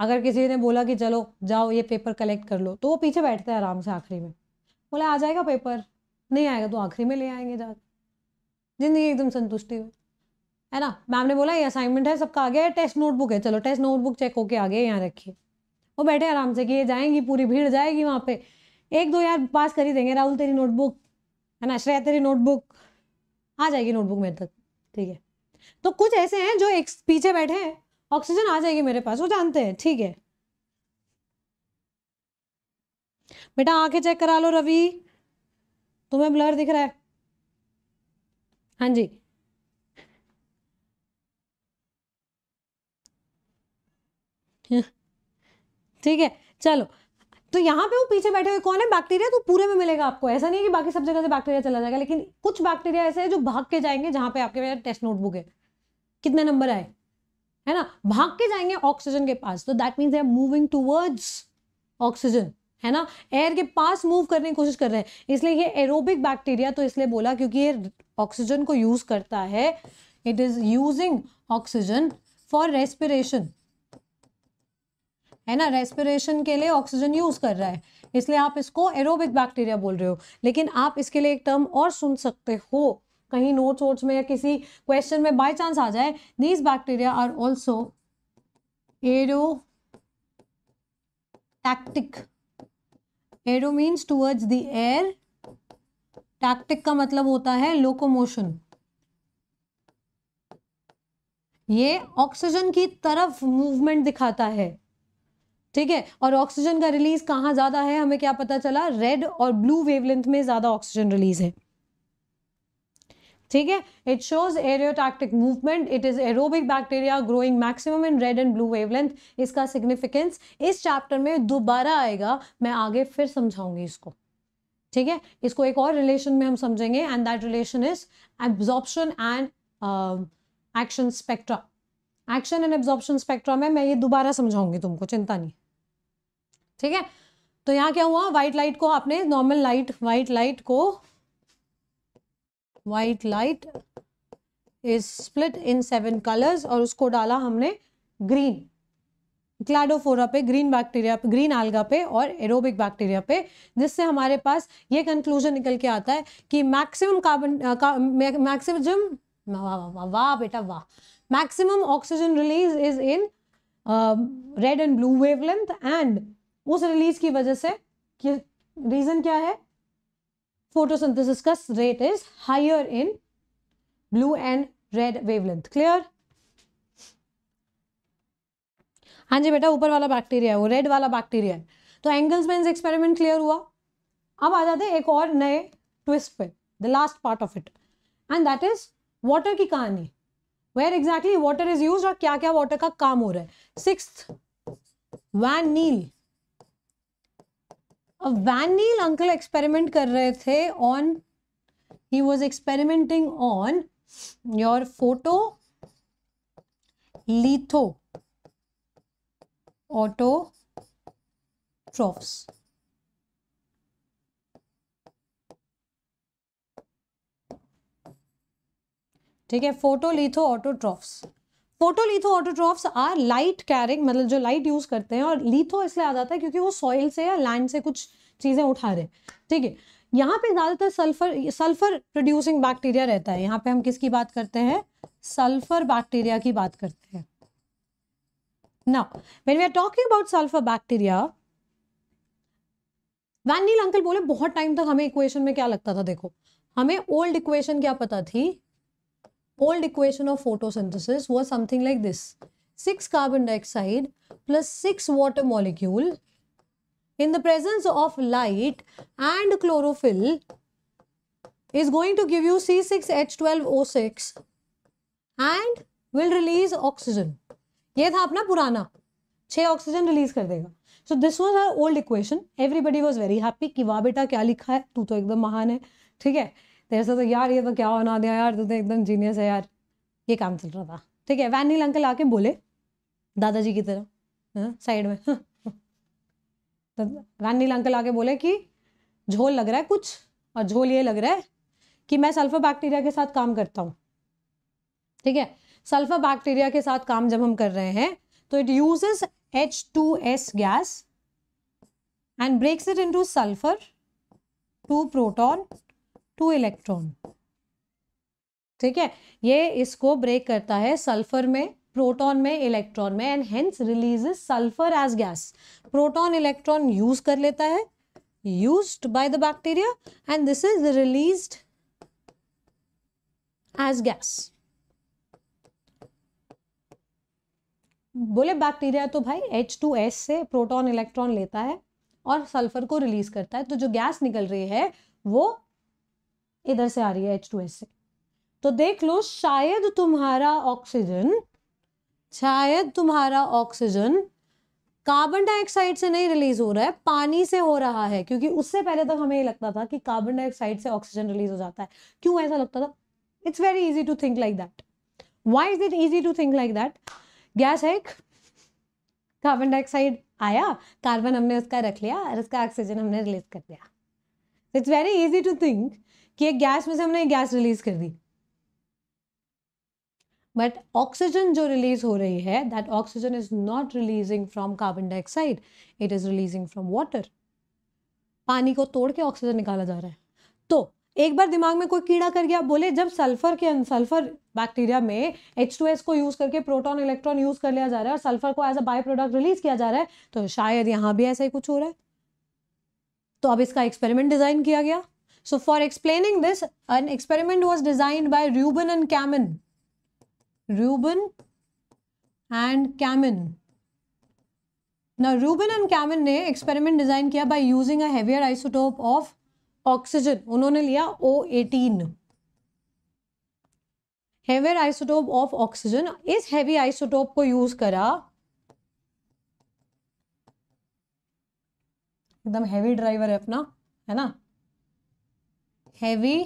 अगर किसी ने बोला कि चलो जाओ ये पेपर कलेक्ट कर लो तो वो पीछे बैठते हैं आराम से आखिरी में बोला आ जाएगा पेपर नहीं आएगा तो आखिरी में ले आएंगे जाकर ज़िंदगी एकदम संतुष्टि हो है ना मैम ने बोला ये असाइनमेंट है सबका आ गया है टेस्ट नोटबुक है चलो टेस्ट नोटबुक चेक होके आ गया यहाँ रखिए वो बैठे आराम से कि ये जाएंगी पूरी भीड़ जाएगी वहाँ पे एक दो यार पास कर ही देंगे राहुल तेरी नोटबुक है ना श्रेया तेरी नोटबुक आ जाएगी नोटबुक मेरे तक ठीक है तो कुछ ऐसे हैं जो एक पीछे बैठे हैं ऑक्सीजन आ जाएगी मेरे पास वो जानते हैं ठीक है बेटा आंखें चेक करा लो रवि तुम्हें ब्लर दिख रहा है हाँ जी हाँ। ठीक है चलो तो यहाँ पे वो पीछे बैठे हुए कौन है बैक्टीरिया तो पूरे में मिलेगा आपको ऐसा नहीं है कि बाकी सब जगह से बैक्टीरिया चला जाएगा लेकिन कुछ बैक्टीरिया ऐसे है जो भाग के जाएंगे जहाँ पे आपके पास टेस्ट नोटबुक है कितने नंबर आए है ना भाग के जाएंगे ऑक्सीजन के पास तो that means they are moving towards oxygen है ना एयर के पास मूव करने की कोशिश कर रहे हैं इसलिए ये एरोबिक बैक्टीरिया तो इसलिए बोला क्योंकि ये ऑक्सीजन को यूज करता है it is using oxygen for respiration है ना रेस्पिरेशन के लिए ऑक्सीजन यूज कर रहा है इसलिए आप इसको एरोबिक बैक्टीरिया बोल रहे हो लेकिन आप इसके लिए एक टर्म और सुन सकते हो कहीं नोट्स वोट्स में या किसी क्वेश्चन में बाय चांस आ जाए these bacteria are also aerotactic aero means towards the air tactic का मतलब होता है लोकोमोशन ये ऑक्सीजन की तरफ मूवमेंट दिखाता है ठीक है और ऑक्सीजन का रिलीज कहाँ ज़्यादा है हमें क्या पता चला रेड और ब्लू वेवलेंथ में ज़्यादा ऑक्सीजन रिलीज है ठीक है it shows aerotactic movement it is aerobic bacteria growing maximum in red and blue wavelength इसका सिग्निफिकेंस इस चैप्टर में दोबारा आएगा मैं आगे फिर समझाऊंगी इसको ठीक है इसको एक और रिलेशन में हम समझेंगे and that relation is absorption and action spectra action and absorption spectra में मैं ये दोबारा समझाऊंगी तुमको चिंता नहीं ठीक है तो यहाँ क्या हुआ व्हाइट लाइट को आपने नॉर्मल लाइट व्हाइट लाइट को white light is split in seven colours और उसको डाला हमने ग्रीन क्लाडोफोरा पे ग्रीन बैक्टीरिया पे ग्रीन आलगा पे और एरोबिक बैक्टीरिया पे जिससे हमारे पास ये कंक्लूजन निकल के आता है कि मैक्सिमम कार्बन मैक्सिम मैक्सिमम वाह वाह वाह बेटा वाह maximum oxygen release is in red and blue wavelength and उस रिलीज की वजह से रीज़न क्या है photosynthesis ka rate is higher in blue and red wavelength clear हाँ जी बेटा ऊपर वाला बैक्टीरिया है वो रेड वाला बैक्टीरिया है तो एंगल्स में एक्सपेरिमेंट क्लियर हुआ अब आ जाते एक और नए ट्विस्ट पे the last part of it and that is water की कहानी where exactly water is use और क्या क्या वाटर का काम हो रहा है सिक्स वैन नील अब अंकल एक्सपेरिमेंट कर रहे थे on he was experimenting on your photolithoautotrophs ठीक है photolithoautotrophs photolithoautotrophs are light carrying मतलब जो लाइट यूज करते हैं और लिथो इसलिए आ जाता है क्योंकि वो सॉइल से या लैंड से कुछ चीज़ें उठा रहे ठीक है यहाँ पे ज़्यादातर सल्फर सल्फर प्रोड्यूसिंग बैक्टीरिया रहता है यहाँ पे हम किसकी बात करते हैं सल्फर बैक्टीरिया की बात करते हैं ना when we are talking about sulphur bacteria van Niel uncle बोले बहुत टाइम तक हमें इक्वेशन में क्या लगता था देखो हमें ओल्ड इक्वेशन क्या पता थी old equation of photosynthesis was something like this six carbon dioxide plus six water molecule in the presence of light and chlorophyll is going to give you C6H12O6 and will release oxygen. ये था अपना पुराना छह oxygen release कर देगा so this was uh old equation everybody was very happy कि वाह बेटा क्या लिखा है तू तो एकदम महान है ठीक है तेरे से तो यार ये तो क्या बना दिया यार तू तो एकदम जीनियस है यार ये काम चल रहा था ठीक है वैनिल अंकल आके बोले दादाजी की तरह साइड हाँ, में हाँ। तो वैन अंकल आगे बोले कि झोल लग रहा है कुछ और झोल ये लग रहा है कि मैं सल्फर बैक्टीरिया के साथ काम करता हूँ ठीक है सल्फर बैक्टीरिया के साथ काम जब हम कर रहे हैं तो it uses H two S gas and breaks it into sulphur two proton two electron ठीक है ये इसको ब्रेक करता है सल्फर में प्रोटॉन में इलेक्ट्रॉन में and hence releases sulphur as gas proton electron use कर लेता है use by the bacteria and this is release as gas बोले बैक्टीरिया तो भाई H2S से प्रोटॉन इलेक्ट्रॉन लेता है और सल्फर को रिलीज करता है तो जो गैस निकल रही है वो इधर से आ रही है H2S से तो देख लो शायद तुम्हारा ऑक्सीजन शायद तुम्हारा ऑक्सीजन कार्बन डाइऑक्साइड से नहीं रिलीज हो रहा है पानी से हो रहा है क्योंकि उससे पहले तक तो हमें ये लगता था कि कार्बन डाइऑक्साइड से ऑक्सीजन रिलीज हो जाता है क्यों ऐसा लगता था it's very easy to think like that why is it easy to think like that gas है एक कार्बन डाइऑक्साइड आया कार्बन हमने उसका रख लिया और उसका ऑक्सीजन हमने रिलीज कर दिया it's very easy to think कि एक गैस में से हमने एक गैस रिलीज कर दी बट ऑक्सीजन जो रिलीज़ हो रही है that oxygen is not releasing from carbon dioxide it is releasing from water पानी को तोड़ के ऑक्सीजन निकाला जा रहा है तो एक बार दिमाग में कोई कीड़ा कर गया बोले जब सल्फर के सल्फर बैक्टीरिया में एच टू एस को यूज़ करके प्रोटॉन इलेक्ट्रॉन यूज़ कर लिया जा रहा है और सल्फर को as a bye product release किया जा रहा है तो शायद यहां भी ऐसा ही कुछ हो रहा है तो अब इसका एक्सपेरिमेंट डिज़ाइन किया गया so for explaining this an experiment was design by Ruben and Kamen Reuben and Kamen. Now, Reuben and Kamen ने experiment design किया by using a heavier isotope of oxygen. उन्होंने लिया O18. Heavier isotope of oxygen. इस heavy isotope को use करा एकदम heavy driver है अपना है ना heavy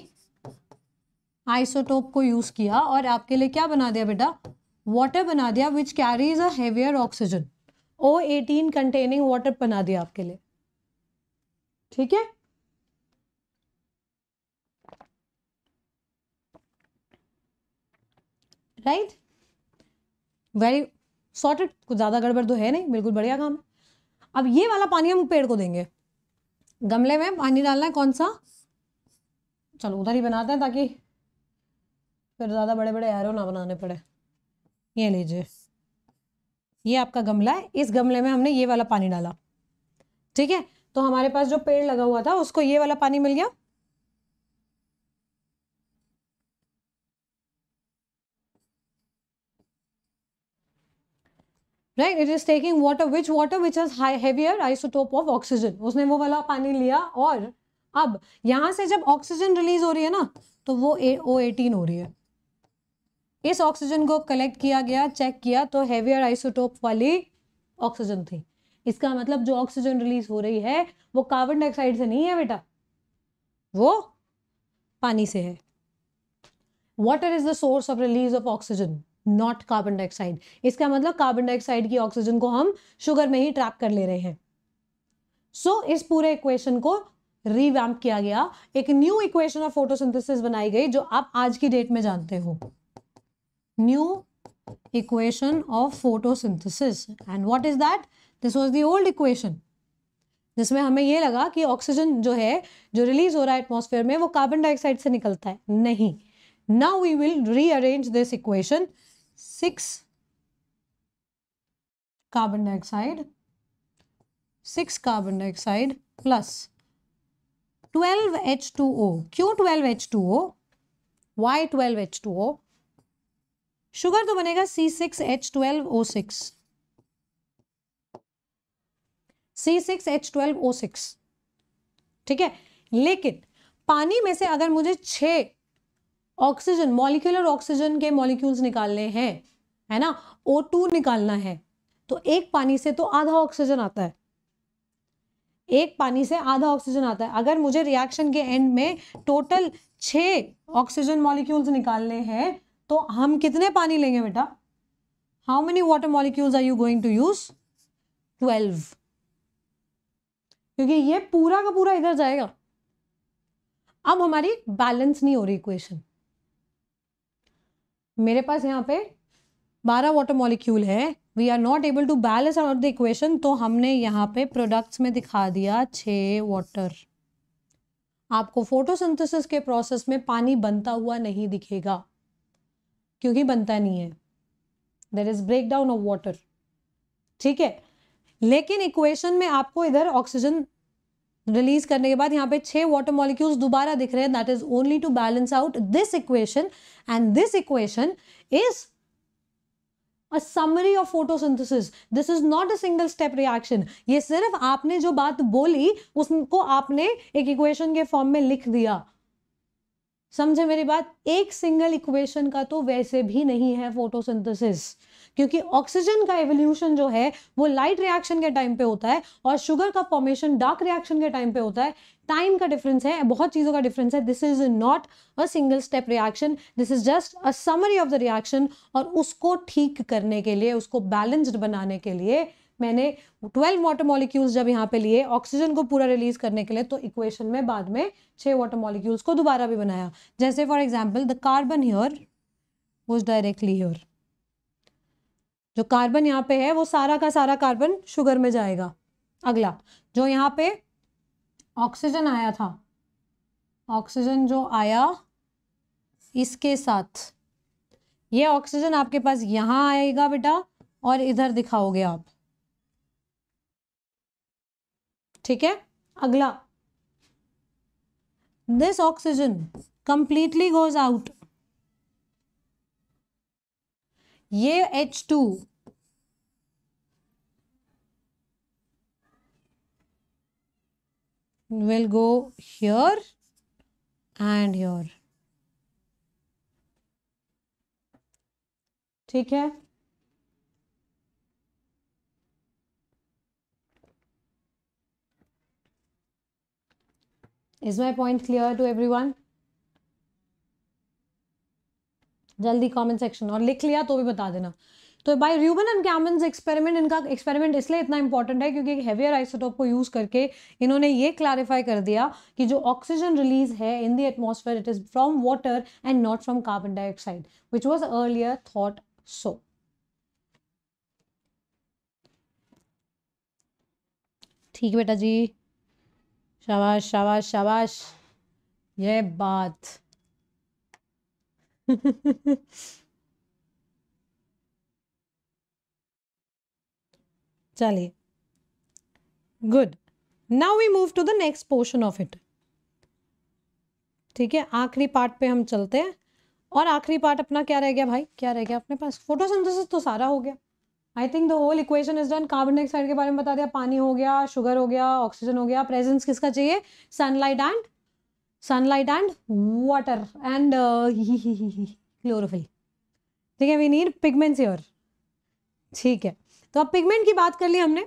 आइसोटोप को यूज़ किया और आपके लिए क्या बना दिया बेटा वाटर बना दिया which carries heavier oxygen O eighteen containing water बना दिया आपके लिए ठीक है राइट वेरी सॉर्टेड कुछ ज़्यादा गड़बड़ तो है नहीं बिल्कुल बढ़िया काम है अब ये वाला पानी हम पेड़ को देंगे गमले में पानी डालना है कौन सा चलो उधर ही बनाते हैं ताकि फिर ज़्यादा बड़े बड़े एरो ना बनाने पड़े ये लीजिए ये आपका गमला है इस गमले में हमने ये वाला पानी डाला ठीक है तो हमारे पास जो पेड़ लगा हुआ था उसको ये वाला पानी मिल गया right it is taking water which water which is high heavier isotope of oxygen उसने वो वाला पानी लिया और अब यहां से जब ऑक्सीजन रिलीज हो रही है ना तो वो ए ओ एटीन हो रही है इस ऑक्सीजन को कलेक्ट किया गया चेक किया तो हैवियर आइसोटोप वाली ऑक्सीजन थी इसका मतलब जो ऑक्सीजन रिलीज हो रही है वो कार्बन डाइऑक्साइड से नहीं है बेटा वो पानी से है water is the source of release of oxygen not carbon dioxide इसका मतलब कार्बन डाइऑक्साइड की ऑक्सीजन को हम शुगर में ही ट्रैप कर ले रहे हैं सो so, इस पूरे इक्वेशन को रिवैम्प किया गया एक न्यू इक्वेशन ऑफ फोटोसिंथेसिस बनाई गई जो आप आज की डेट में जानते हो new equation of photosynthesis and what is that this was the old equation जिसमें हमें ये लगा कि ऑक्सीजन जो है जो रिलीज हो रहा है एटमॉस्फेयर में वो कार्बन डाइऑक्साइड से निकलता है नहीं now we will rearrange this equation six carbon dioxide six carbon dioxide plus twelve H two O क्यों twelve H two O why twelve H two O sugar तो बनेगा C six H twelve O six C six H twelve O six ठीक है लेकिन पानी में से अगर मुझे छ ऑक्सीजन मॉलिक्यूलर ऑक्सीजन के मॉलिक्यूल्स निकालने हैं है ना ओ टू निकालना है तो एक पानी से तो आधा ऑक्सीजन आता है एक पानी से आधा ऑक्सीजन आता है अगर मुझे रिएक्शन के एंड में टोटल छ ऑक्सीजन मॉलिक्यूल्स निकालने हैं तो हम कितने पानी लेंगे बेटा how many water molecules are you going to use twelve क्योंकि ये पूरा का पूरा इधर जाएगा अब हमारी बैलेंस नहीं हो रही इक्वेशन मेरे पास यहाँ पे बारह वाटर मॉलिक्यूल है we are not able to balance out the equation तो हमने यहाँ पे प्रोडक्ट्स में दिखा दिया छ वाटर आपको फोटोसिंथेसिस के प्रोसेस में पानी बनता हुआ नहीं दिखेगा क्योंकि बनता नहीं है there is break down of water ठीक है लेकिन इक्वेशन में आपको इधर ऑक्सीजन रिलीज करने के बाद यहाँ पे छह वाटर मॉलिक्यूल्स दोबारा दिख रहे हैं that is only to balance out this equation and this equation is a summary of photosynthesis this is not a single step reaction ये सिर्फ आपने जो बात बोली उसको आपने एक इक्वेशन के फॉर्म में लिख दिया समझे मेरी बात एक सिंगल इक्वेशन का तो वैसे भी नहीं है फोटोसिंथेसिस क्योंकि ऑक्सीजन का एवोल्यूशन जो है वो लाइट रिएक्शन के टाइम पे होता है और शुगर का फॉर्मेशन डार्क रिएक्शन के टाइम पे होता है टाइम का डिफरेंस है बहुत चीज़ों का डिफरेंस है this is not a single step reaction this is just a summary of the reaction और उसको ठीक करने के लिए उसको बैलेंस्ड बनाने के लिए मैंने ट्वेल्व वाटर मॉलिक्यूल्स जब यहाँ पे लिए ऑक्सीजन को पूरा रिलीज करने के लिए तो इक्वेशन में बाद में छः वाटर मॉलिक्यूल्स को दोबारा भी बनाया जैसे for example the carbon here was directly here जो कार्बन यहाँ पे है वो सारा का सारा कार्बन शुगर में जाएगा अगला जो यहाँ पे ऑक्सीजन आया था ऑक्सीजन जो आया इसके साथ ये ऑक्सीजन आपके पास यहाँ आएगा बेटा और इधर दिखाओगे आप ठीक है अगला this oxygen completely goes out ये H two will go here and here ठीक है is my point clear to everyone जल्दी कॉमेंट सेक्शन और लिख लिया तो भी बता देना तो by Ruben and Kamen experiment इनका एक्सपेरिमेंट इसलिए इतना इंपॉर्टेंट है क्योंकि एक हेवियर आइसोटोप को यूज़ करके इन्होंने ये क्लैरिफाई कर दिया कि जो ऑक्सीजन रिलीज है in the atmosphere it is from water and not from carbon dioxide which was earlier thought so ठीक बेटा जी शाबाश शाबाश शाबाश ये बात चलिए good now we move to the next portion of it ठीक है आखिरी पार्ट पे हम चलते हैं और आखिरी पार्ट अपना क्या रह गया भाई क्या रह गया अपने पास फोटोसिंथेसिस तो सारा हो गया I think the whole equation is done carbon dioxide के बारे में बता दिया पानी हो गया शुगर हो गया ऑक्सीजन हो गया प्रेजेंस किसका चाहिए sunlight and sunlight and water and chlorophyll ठीक है वी नीड पिगमेंट्स योर ठीक है तो अब पिगमेंट की बात कर ली हमने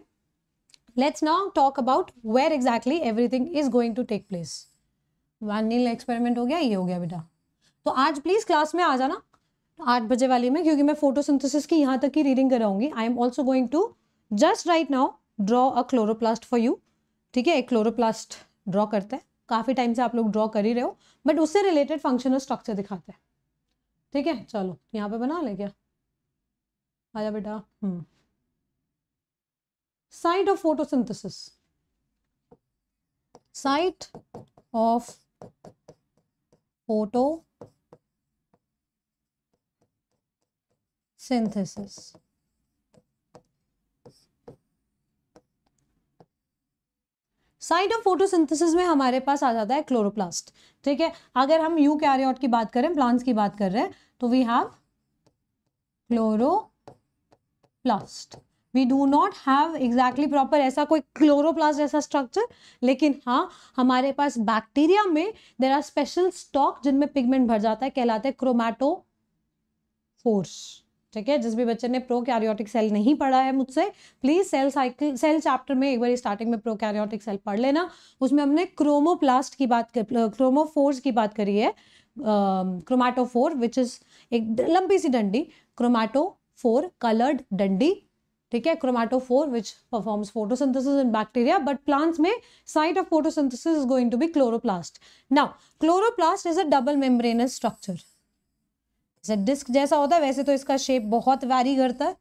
let's now talk about where exactly everything is going to take place van Niel experiment हो गया ये हो गया बेटा तो आज प्लीज़ क्लास में आ जाना आठ बजे वाली में क्योंकि मैं फोटोसिंथेसिस की यहाँ तक की रीडिंग कराऊंगी I am also going to just right now draw a chloroplast for you ठीक है एक क्लोरोप्लास्ट ड्रॉ करते हैं काफ़ी टाइम से आप लोग ड्रॉ कर ही रहे हो बट उससे रिलेटेड फंक्शनल स्ट्रक्चर दिखाते हैं ठीक है चलो यहाँ पे बना ले क्या आजा बेटा site of photosynthesis site of photo synthesis. Side of photosynthesis में हमारे पास आ जाता है क्लोरोप्लास्ट ठीक है अगर हम यू कैरियोट की बात करें प्लांट्स की बात कर रहे हैं तो we have chloroplast we do not have exactly proper ऐसा कोई क्लोरोप्लास्ट जैसा स्ट्रक्चर लेकिन हाँ हमारे पास बैक्टीरिया में देर आर स्पेशल स्टॉक जिनमें पिगमेंट भर जाता है कहलाते हैं क्रोमैटो फोर्स ठीक है जिस भी बच्चे ने प्रो कैरियोटिक सेल नहीं पढ़ा है मुझसे please cell cycle cell chapter में एक बार स्टार्टिंग में प्रो कैरियोटिक सेल पढ़ लेना उसमें हमने क्रोमोप्लास्ट की बात कर क्रोमोफोर्स की बात करी है क्रोमाटोफोर विच इज़ एक लंबी सी डंडी फोर कलर्ड डंडी ठीक है for which performs photosynthesis in bacteria but plants में site of photosynthesis is going to be chloroplast now chloroplast is a double membranous structure जैसे डिस्क जैसा होता है वैसे तो इसका शेप बहुत वैरी करता है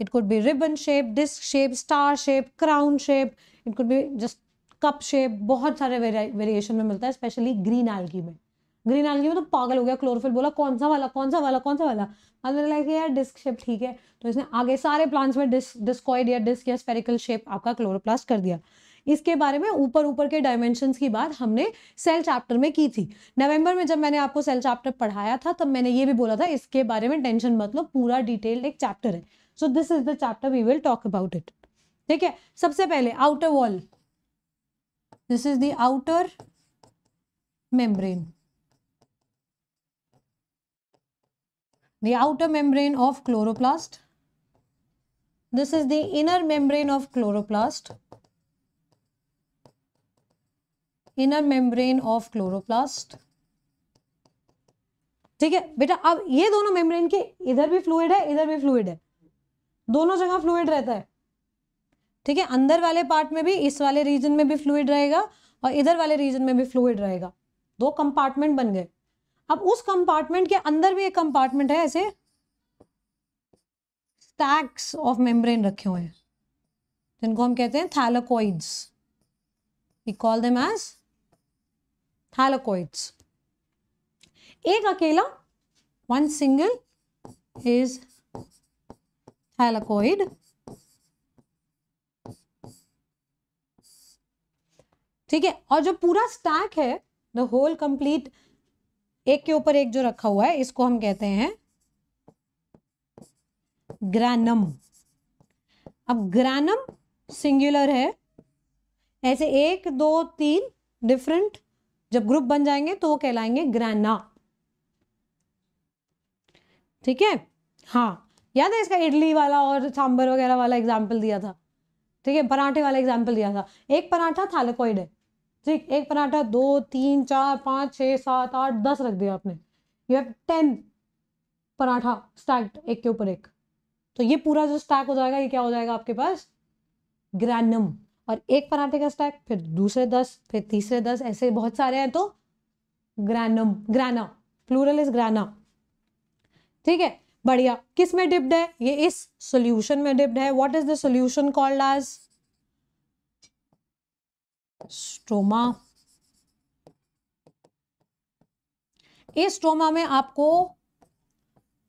it could be ribbon shape disc shape star shape crown shape it could be just cup shape बहुत सारे वेरिएशन में मिलता है स्पेशली ग्रीन एल्गी में ग्रीन एल्गी में तो पागल हो गया क्लोरोफिल बोला कौन सा वाला कौन सा वाला कौन सा वाला अब मैंने लगा यार डिस्क शेप ठीक है तो इसने आगे सारे प्लांट्स में डिस्क डिस्कॉइड या डिस्क या स्पेरिकल शेप आपका क्लोरोप्लास्ट कर दिया इसके बारे में ऊपर ऊपर के डायमेंशन की बात हमने सेल चैप्टर में की थी नवंबर में जब मैंने आपको सेल चैप्टर पढ़ाया था तब मैंने ये भी बोला था इसके बारे में टेंशन मत लो पूरा डिटेल्ड एक चैप्टर है so this is the chapter we will talk about it ठीक है सबसे पहले outer wall this is the outer membrane the outer membrane of chloroplast this is the inner membrane of chloroplast inner membrane of chloroplast ठीक है बेटा अब ये दोनों मेम्ब्रेन के इधर भी फ्लूड है इधर भी फ्लूड है दोनों जगह फ्लूड रहता है ठीक है अंदर वाले पार्ट में भी इस वाले रीजन में भी फ्लूड रहेगा और इधर वाले रीजन में भी फ्लूड रहेगा दो कंपार्टमेंट बन गए अब उस कंपार्टमेंट के अंदर भी एक कंपार्टमेंट है ऐसे स्टैक्स ऑफ मेम्ब्रेन रखे हुए हैं जिनको हम कहते हैं thylakoids we call them as thylakoids एक अकेला वन सिंगल इज थैलाकोइड ठीक है और जो पूरा स्टैक है द होल कंप्लीट एक के ऊपर एक जो रखा हुआ है इसको हम कहते हैं ग्रैनम अब ग्रैनम सिंगुलर है ऐसे एक दो तीन डिफरेंट जब ग्रुप बन जाएंगे तो वो कहलाएंगे ग्रैना ठीक है हाँ याद है इसका इडली वाला और सांबर वगैरह वाला एग्जाम्पल दिया था ठीक है पराठे वाला एग्जाम्पल दिया था एक पराठा थालकोइड है ठीक एक पराठा दो तीन चार पाँच छः सात आठ दस रख दिया आपने you have ten paratha stack एक के ऊपर एक तो ये पूरा जो स्टैक हो जाएगा ये क्या हो जाएगा आपके पास ग्रैनम और एक पराठे का स्टैक फिर दूसरे दस फिर तीसरे दस ऐसे बहुत सारे हैं तो granum grana plural is grana ठीक है बढ़िया किस में डिप्ड है ये इस सॉल्यूशन में डिप्ड है what is the solution called as stroma is stroma में आपको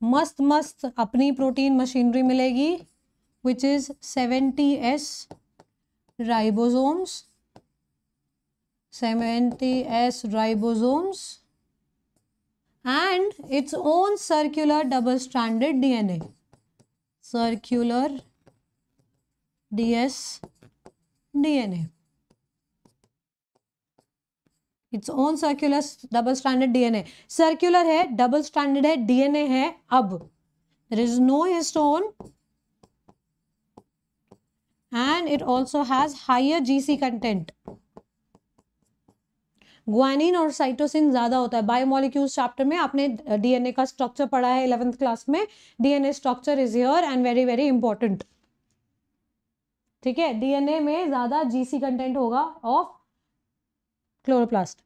मस्त मस्त अपनी प्रोटीन मशीनरी मिलेगी which is seventy S ribosomes seventy S ribosomes and it's own circular double standard DNA circular DS DNA it's own circular double standard DNA circular है double standard है DNA है अब there is no histone and it also has higher GC content. Guanine और cytosine ज़्यादा होता है Biomolecules chapter में आपने डीएनए uh, का स्ट्रक्चर पढ़ा है इलेवेंथ class में DNA structure is here and very very important. ठीक है DNA में ज़्यादा जीसी कंटेंट होगा ऑफ क्लोरोप्लास्ट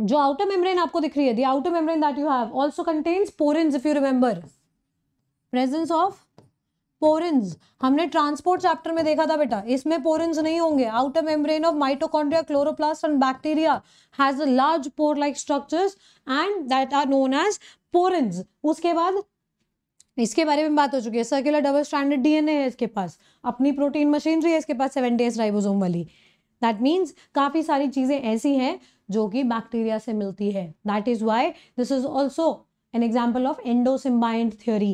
जो आउटर मेम्ब्रेन आपको दिख रही है the outer membrane that you have also contains porins if you remember presence of porins हमने ट्रांसपोर्ट चैप्टर में देखा था बेटा इसमें पोरिन्स नहीं होंगे outer membrane of mitochondria chloroplast and bacteria has a large pore like structures and that are known as porins उसके बाद इसके बारे में बात हो चुकी है सर्कुलर डबल स्टैंडर्ड डीएनए है इसके पास अपनी प्रोटीन मशीनरी है इसके पास सेवन डेज राइबोसोम वाली दैट मीन्स काफ़ी सारी चीज़ें ऐसी हैं जो कि बैक्टीरिया से मिलती है that is why this is also an example of endosymbiont theory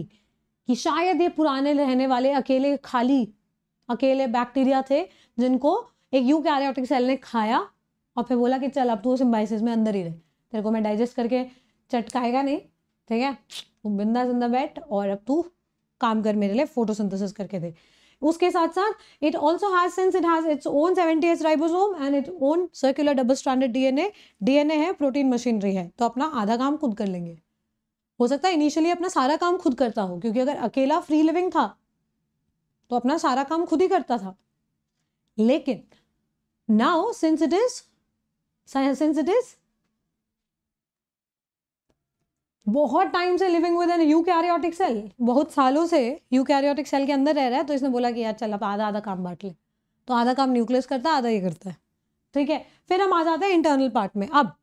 कि शायद ये पुराने रहने वाले अकेले खाली अकेले बैक्टीरिया थे जिनको एक यू कैरियोटिक सेल ने खाया और फिर बोला कि चल अब तू सिम्बाइसिस में अंदर ही रहे तेरे को मैं डाइजेस्ट करके चटकाएगा नहीं ठीक है तू बिंदा जिंदा बैठ और अब तू काम कर मेरे लिए फोटोसिंथेसिस करके दे उसके साथ साथ it also has sense it has it's own seventy S ribosome and it own circular double standard DNA DNA है प्रोटीन मशीनरी है तो अपना आधा काम खुद कर लेंगे हो सकता है इनिशियली अपना सारा काम खुद करता हो क्योंकि अगर अकेला फ्री लिविंग था तो अपना सारा काम खुद ही करता था लेकिन now since it is since it is बहुत टाइम से living with an eukaryotic cell बहुत सालों से यू कैरियोटिक सेल के अंदर रह रहा है तो इसने बोला कि यार चल अब आधा आधा काम बांट ले तो आधा काम न्यूक्लियस करता है आधा ये करता है ठीक है फिर हम आ जाते हैं इंटरनल पार्ट में अब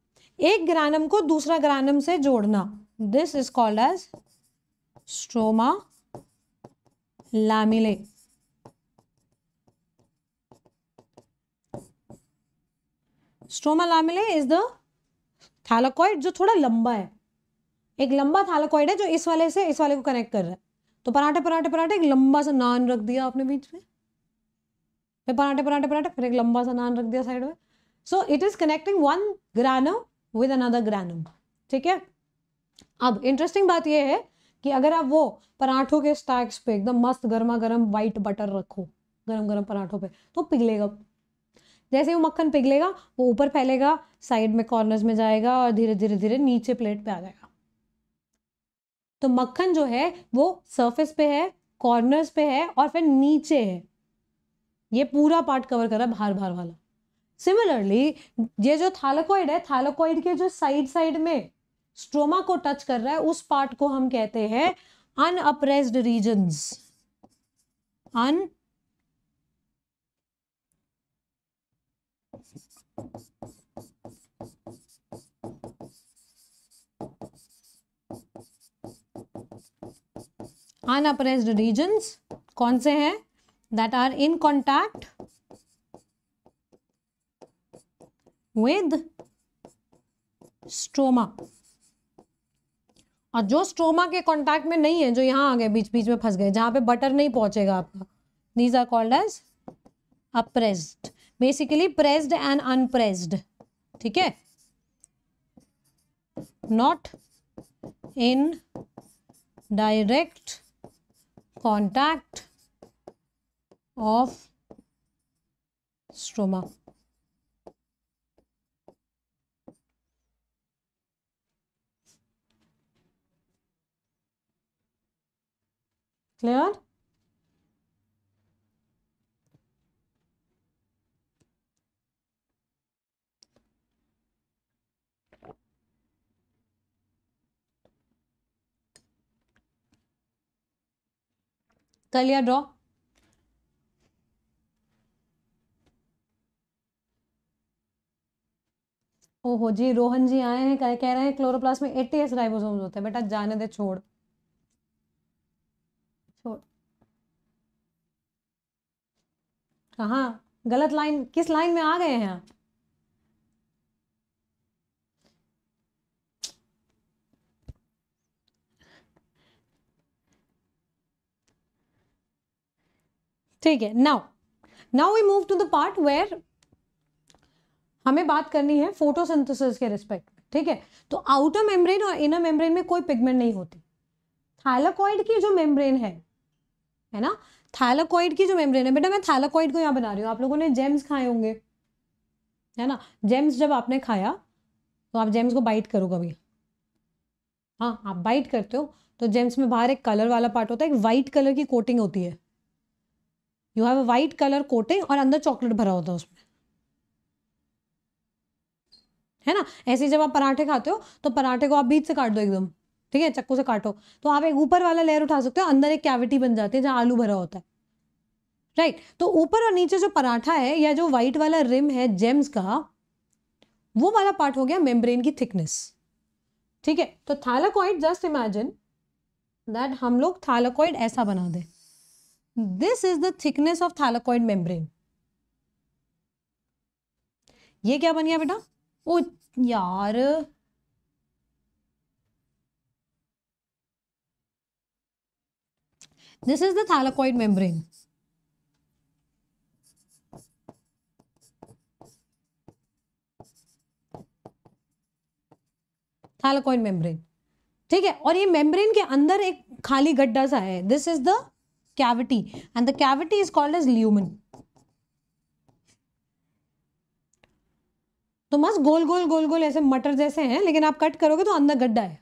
एक ग्रानम को दूसरा ग्रानम से जोड़ना this is called as stroma lamellae stroma lamellae is the thylakoid जो थोड़ा लंबा है एक लंबा थैलाकॉइड है जो इस वाले से इस वाले को कनेक्ट कर रहा है तो पराठे पराठे पराठे एक लंबा सा नान रख दिया आपने बीच में फिर पराठे पराठे पराठे फिर एक लंबा सा नान रख दिया साइड में so it is connecting one granum with another granum ठीक है अब इंटरेस्टिंग बात यह है कि अगर आप वो पराठों के स्टैक्स पे एकदम मस्त गर्मा गर्म वाइट बटर रखो गर्म गर्म पराठों पे तो पिघलेगा जैसे वो मक्खन पिघलेगा वो ऊपर फैलेगा साइड में कॉर्नर्स में जाएगा और धीरे धीरे धीरे नीचे प्लेट पे आ जाएगा तो मक्खन जो है वो सरफेस पे है कॉर्नर्स पे है और फिर नीचे है ये पूरा पार्ट कवर करा बाहर बाहर वाला सिमिलरली ये जो थालकोइड है थालकोइड के जो साइड साइड में स्ट्रोमा को टच कर रहा है उस पार्ट को हम कहते हैं अनअप्रेस्ड रीजन अन अनअप्रेस्ड रीजन्स कौन से हैं that are in contact with stroma और जो स्ट्रोमा के कांटेक्ट में नहीं है जो यहां आ गए बीच बीच में फंस गए जहां पे बटर नहीं पहुंचेगा आपका these are called as appressed basically pressed and unpressed ठीक है not in direct contact of stroma clear कर लिया ड्रॉ ओहो जी रोहन जी आए हैं कह रहे हैं क्लोरोप्लास्ट में एट्टी एस राइबोसोम्स होते हैं बेटा जाने दे छोड़ कहा गलत लाइन किस लाइन में आ गए हैं आप ठीक है now now we move to the part where हमें बात करनी है फोटोसिंथेसिस के रिस्पेक्ट में ठीक है तो आउटर मेम्ब्रेन और इनर मेम्ब्रेन में कोई पिगमेंट नहीं होती थाइलाकॉइड की जो मेम्ब्रेन है है ना थैलाकॉइड की जो मेम्ब्रेन है बेटा मैं थैलाकॉइड को यहाँ बना रही हूँ आप लोगों ने जेम्स खाए होंगे है ना जेम्स जब आपने खाया तो आप जेम्स को बाइट करो कभी हाँ आप बाइट करते हो तो जेम्स में बाहर एक कलर वाला पार्ट होता है एक वाइट कलर की कोटिंग होती है you have a white colour coating और अंदर चॉकलेट भरा होता है उसमें है ना ऐसे जब आप पराठे खाते हो तो पराठे को आप बीच से काट दो एकदम ठीक है चक्कू से काटो तो आप एक ऊपर वाला लेयर उठा सकते हो अंदर एक कैविटी बन जाती है जहाँ आलू भरा होता है राइट right. तो ऊपर और नीचे जो पराठा है या जो व्हाइट वाला रिम है जेम्स का वो वाला पार्ट हो गया मेम्ब्रेन की थिकनेस ठीक है तो थालाकॉइड जस्ट इमेजिन दैट हम लोग थालाकॉइड ऐसा बना दें this is the thickness of thylakoid membrane ये क्या बन गया बेटा ओ यार This is the thylakoid membrane. Thylakoid membrane ठीक है और ये मेम्ब्रेन के अंदर एक खाली गड्ढा सा है this is the cavity and the cavity is called as lumen तो मस्त गोल गोल गोल गोल ऐसे मटर जैसे हैं लेकिन आप कट करोगे तो अंदर गड्ढा है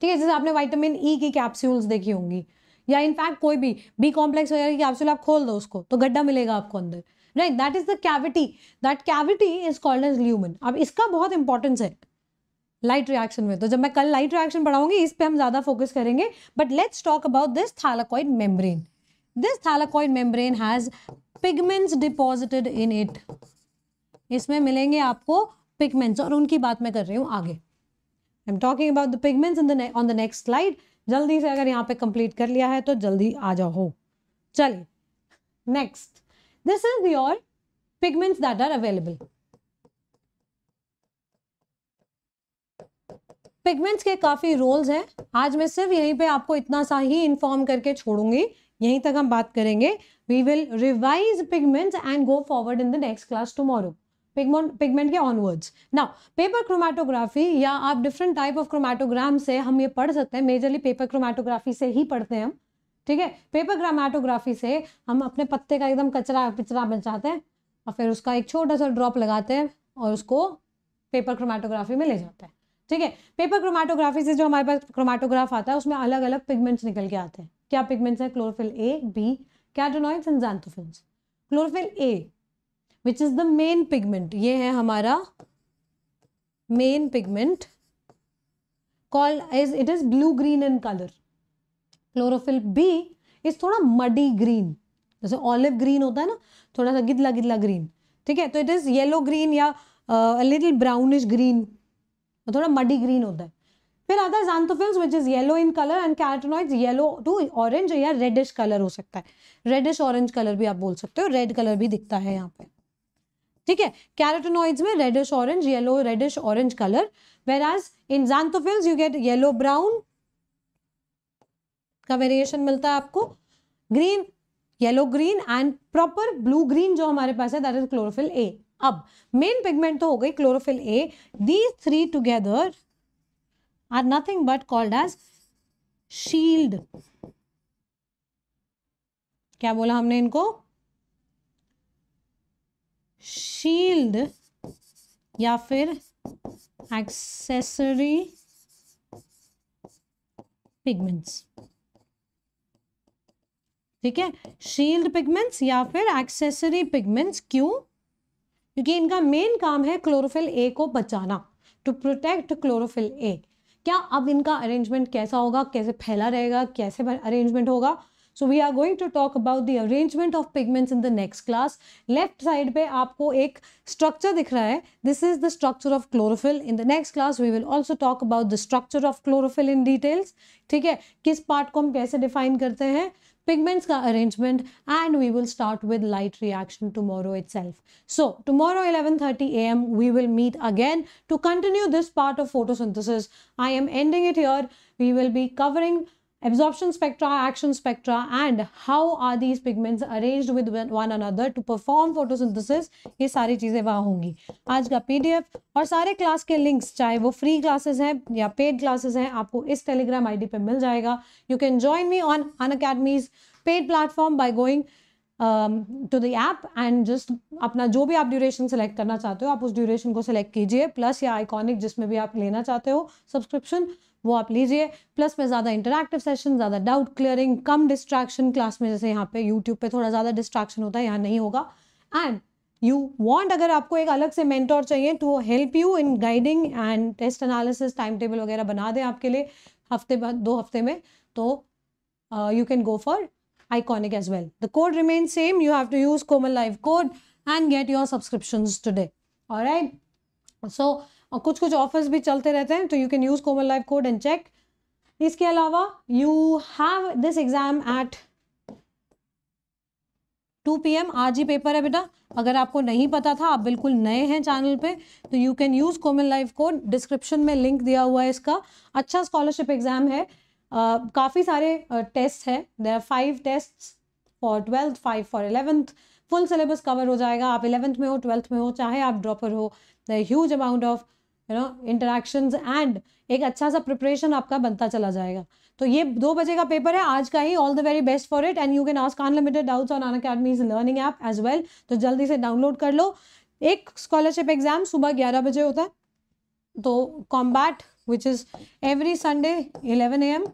ठीक है जैसे आपने वाइटामिन ई e की कैप्सूल्स देखी होंगी या इनफैक्ट कोई भी बी कॉम्प्लेक्स वगैरह की कैप्सूल आप खोल दो उसको तो गड्ढा मिलेगा आपको अंदर right that is the cavity that cavity is called as lumen अब इसका बहुत इंपॉर्टेंस है लाइट रिएक्शन में तो जब मैं कल लाइट रिएक्शन पढ़ाऊंगी इस पर हम ज़्यादा फोकस करेंगे but let's talk about this thylakoid membrane this thylakoid membrane has pigments deposited in it इसमें मिलेंगे आपको पिगमेंट्स और उनकी बात मैं कर रही हूँ आगे I am talking about the pigments in the on the next slide जल्दी से अगर यहाँ पे कंप्लीट कर लिया है तो जल्दी आ जाओ चलिए next this is your pigments that are available pigments के काफ़ी रोल्स हैं आज मैं सिर्फ यहीं पे आपको इतना सा ही इन्फॉर्म करके छोड़ूंगी यहीं तक हम बात करेंगे we will revise pigments and go forward in the next class tomorrow pigment के ऑनवर्ड्स ना पेपर क्रोमेटोग्राफी या आप डिफरेंट टाइप ऑफ क्रोमेटोग्राम से हम ये पढ़ सकते हैं मेजरली पेपर क्रोमेटोग्राफी से ही पढ़ते हैं हम ठीक है पेपर क्रोमेटोग्राफी से हम अपने पत्ते का एकदम कचरा पिचरा बचाते हैं और फिर उसका एक छोटा सा ड्रॉप लगाते हैं और उसको पेपर क्रोमेटोग्राफी में ले जाते हैं ठीक है पेपर क्रोमेटोग्राफी से जो हमारे पास क्रोमेटोग्राफ आता है उसमें अलग अलग पिगमेंट्स निकल के आते हैं क्या पिगमेंट्स हैं chlorophyll A B carotenoids and xanthophylls chlorophyll A which is the main pigment ये है हमारा main pigment called is it is blue green in colour chlorophyll B is थोड़ा मडी ग्रीन जैसे ऑलिव ग्रीन होता है ना थोड़ा सा गिदला गिदला ग्रीन ठीक है तो इट इज़ येलो ग्रीन या लिटिल ब्राउनिश ग्रीन थोड़ा मडी ग्रीन होता है फिर आता है xanthophylls which is yellow in colour and carotenoid yellow to orange या रेडिश कलर हो सकता है रेडिश ऑरेंज कलर भी आप बोल सकते हो रेड कलर भी दिखता है यहाँ पे ठीक है कैरेटोनॉइड्स में reddish orange yellow reddish orange colour whereas in xanthophylls you get yellow brown का वेरिएशन मिलता है आपको green yellow green and proper blue green जो हमारे पास है दैट इज क्लोरोफिल ए अब मेन पिगमेंट तो हो गई chlorophyll A these three together are nothing but called as shield क्या बोला हमने इनको शील्ड या फिर एक्सेसरी पिगमेंट्स ठीक है शील्ड पिगमेंट्स या फिर एक्सेसरी पिगमेंट्स क्यों क्योंकि इनका मेन काम है क्लोरोफिल ए को बचाना टू प्रोटेक्ट क्लोरोफिल ए क्या अब इनका अरेंजमेंट कैसा होगा कैसे फैला रहेगा कैसे अरेंजमेंट होगा so we are going to talk about the arrangement of pigments in the next class left side पे आपको एक स्ट्रक्चर दिख रहा है this is the structure of chlorophyll in the next class we will also talk about the structure of chlorophyll in details ठीक है किस part को हम कैसे डिफाइन करते हैं pigments ka arrangement and we will start with light reaction tomorrow itself so tomorrow 11:30 am we will meet again to continue this part of photosynthesis i am ending it here we will be covering absorption spectra, action spectra and how are these pigments arranged with one another to perform photosynthesis ये सारी चीज़ें वहाँ होंगी आज का PDF और सारे class के लिंक्स चाहे वो फ्री क्लासेस हैं या पेड क्लासेस हैं आपको इस टेलीग्राम आई डी पे मिल जाएगा you can join me on Unacademy's paid platform by going to the app and just अपना जो भी आप ड्यूरेशन सेलेक्ट करना चाहते हो आप उस ड्यूरेशन को सिलेक्ट कीजिए प्लस या आइकॉनिक जिसमें भी आप लेना चाहते हो सब्सक्रिप्शन वो आप लीजिए प्लस में ज़्यादा इंटरेक्टिव सेशन ज़्यादा डाउट क्लियरिंग कम डिस्ट्रैक्शन क्लास में जैसे यहाँ पे यूट्यूब पे थोड़ा ज़्यादा डिस्ट्रैक्शन होता है यहाँ नहीं होगा एंड यू वॉन्ट अगर आपको एक अलग से मेंटोर चाहिए to help you in guiding and test analysis time table वगैरह बना दें आपके लिए हफ्ते बाद दो हफ्ते में तो you can go for iconic as well the code remain same you have to use Komal live code and get your subscription today और सो So और कुछ कुछ ऑफर्स भी चलते रहते हैं तो you can use Komal life code and check इसके अलावा you have this exam at two P M आज ही पेपर है बेटा अगर आपको नहीं पता था आप बिल्कुल नए हैं चैनल पे तो you can use Komal life code description में लिंक दिया हुआ है इसका अच्छा स्कॉलरशिप एग्ज़ाम है uh, काफ़ी सारे टेस्ट है हैं there are five test for twelfth five for eleventh full syllabus cover हो जाएगा आप इलेवेंथ में हो ट्वेल्थ में हो चाहे आप ड्रॉपर हो the huge amount of you know interactions and एक अच्छा सा प्रिपरेशन आपका बनता चला जाएगा तो ये दो बजे का पेपर है आज का ही all the very best for it and you can ask unlimited doubts on Unacademy's learning app as well तो जल्दी से डाउनलोड कर लो एक स्कॉलरशिप एग्जाम सुबह ग्यारह बजे होता है तो combat which is every Sunday eleven A M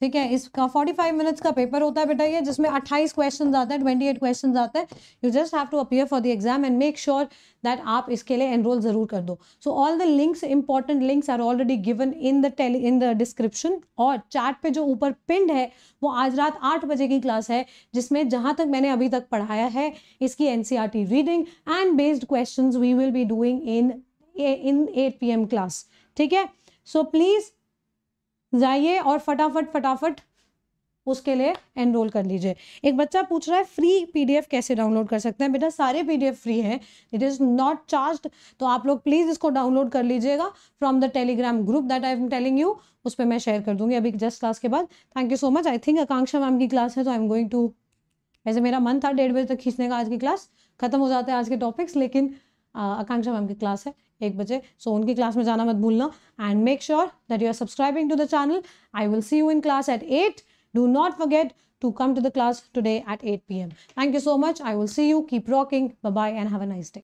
ठीक है इसका 45 मिनट्स का पेपर होता है बेटा ये जिसमें 28 क्वेश्चन आते हैं 28 क्वेश्चन आते हैं you just have to appear for the exam and make sure that आप इसके लिए एनरोल ज़रूर कर दो so all the links important links are already given in the tele in the description और चार्ट पे जो ऊपर पिंड है वो आज रात आठ बजे की क्लास है जिसमें जहाँ तक मैंने अभी तक पढ़ाया है इसकी an reading and based question we will be doing in in eight P class ठीक है सो प्लीज़ जाइए और फटाफट फटाफट उसके लिए एनरोल कर लीजिए एक बच्चा पूछ रहा है फ्री पीडीएफ कैसे डाउनलोड कर सकते हैं बेटा सारे पीडीएफ फ्री हैं इट इज़ नॉट चार्ज तो आप लोग प्लीज़ इसको डाउनलोड कर लीजिएगा from the Telegram group that I am telling you उस पर मैं शेयर कर दूंगी अभी जस्ट क्लास के बाद thank you so much I think Akanksha ma'am की क्लास है तो आई एम गोइंग टू वैसे मेरा मन था डेढ़ बजे तक खींचने का आज की क्लास खत्म हो जाता है आज के टॉपिक्स लेकिन आकांक्षा मैम की क्लास है एक बजे सो उनकी क्लास में जाना मत भूलना and make sure that you are subscribing to the channel I will see you in class at eight do not forget to come to the class today at eight P M thank you so much I will see you keep rocking bye and have a nice day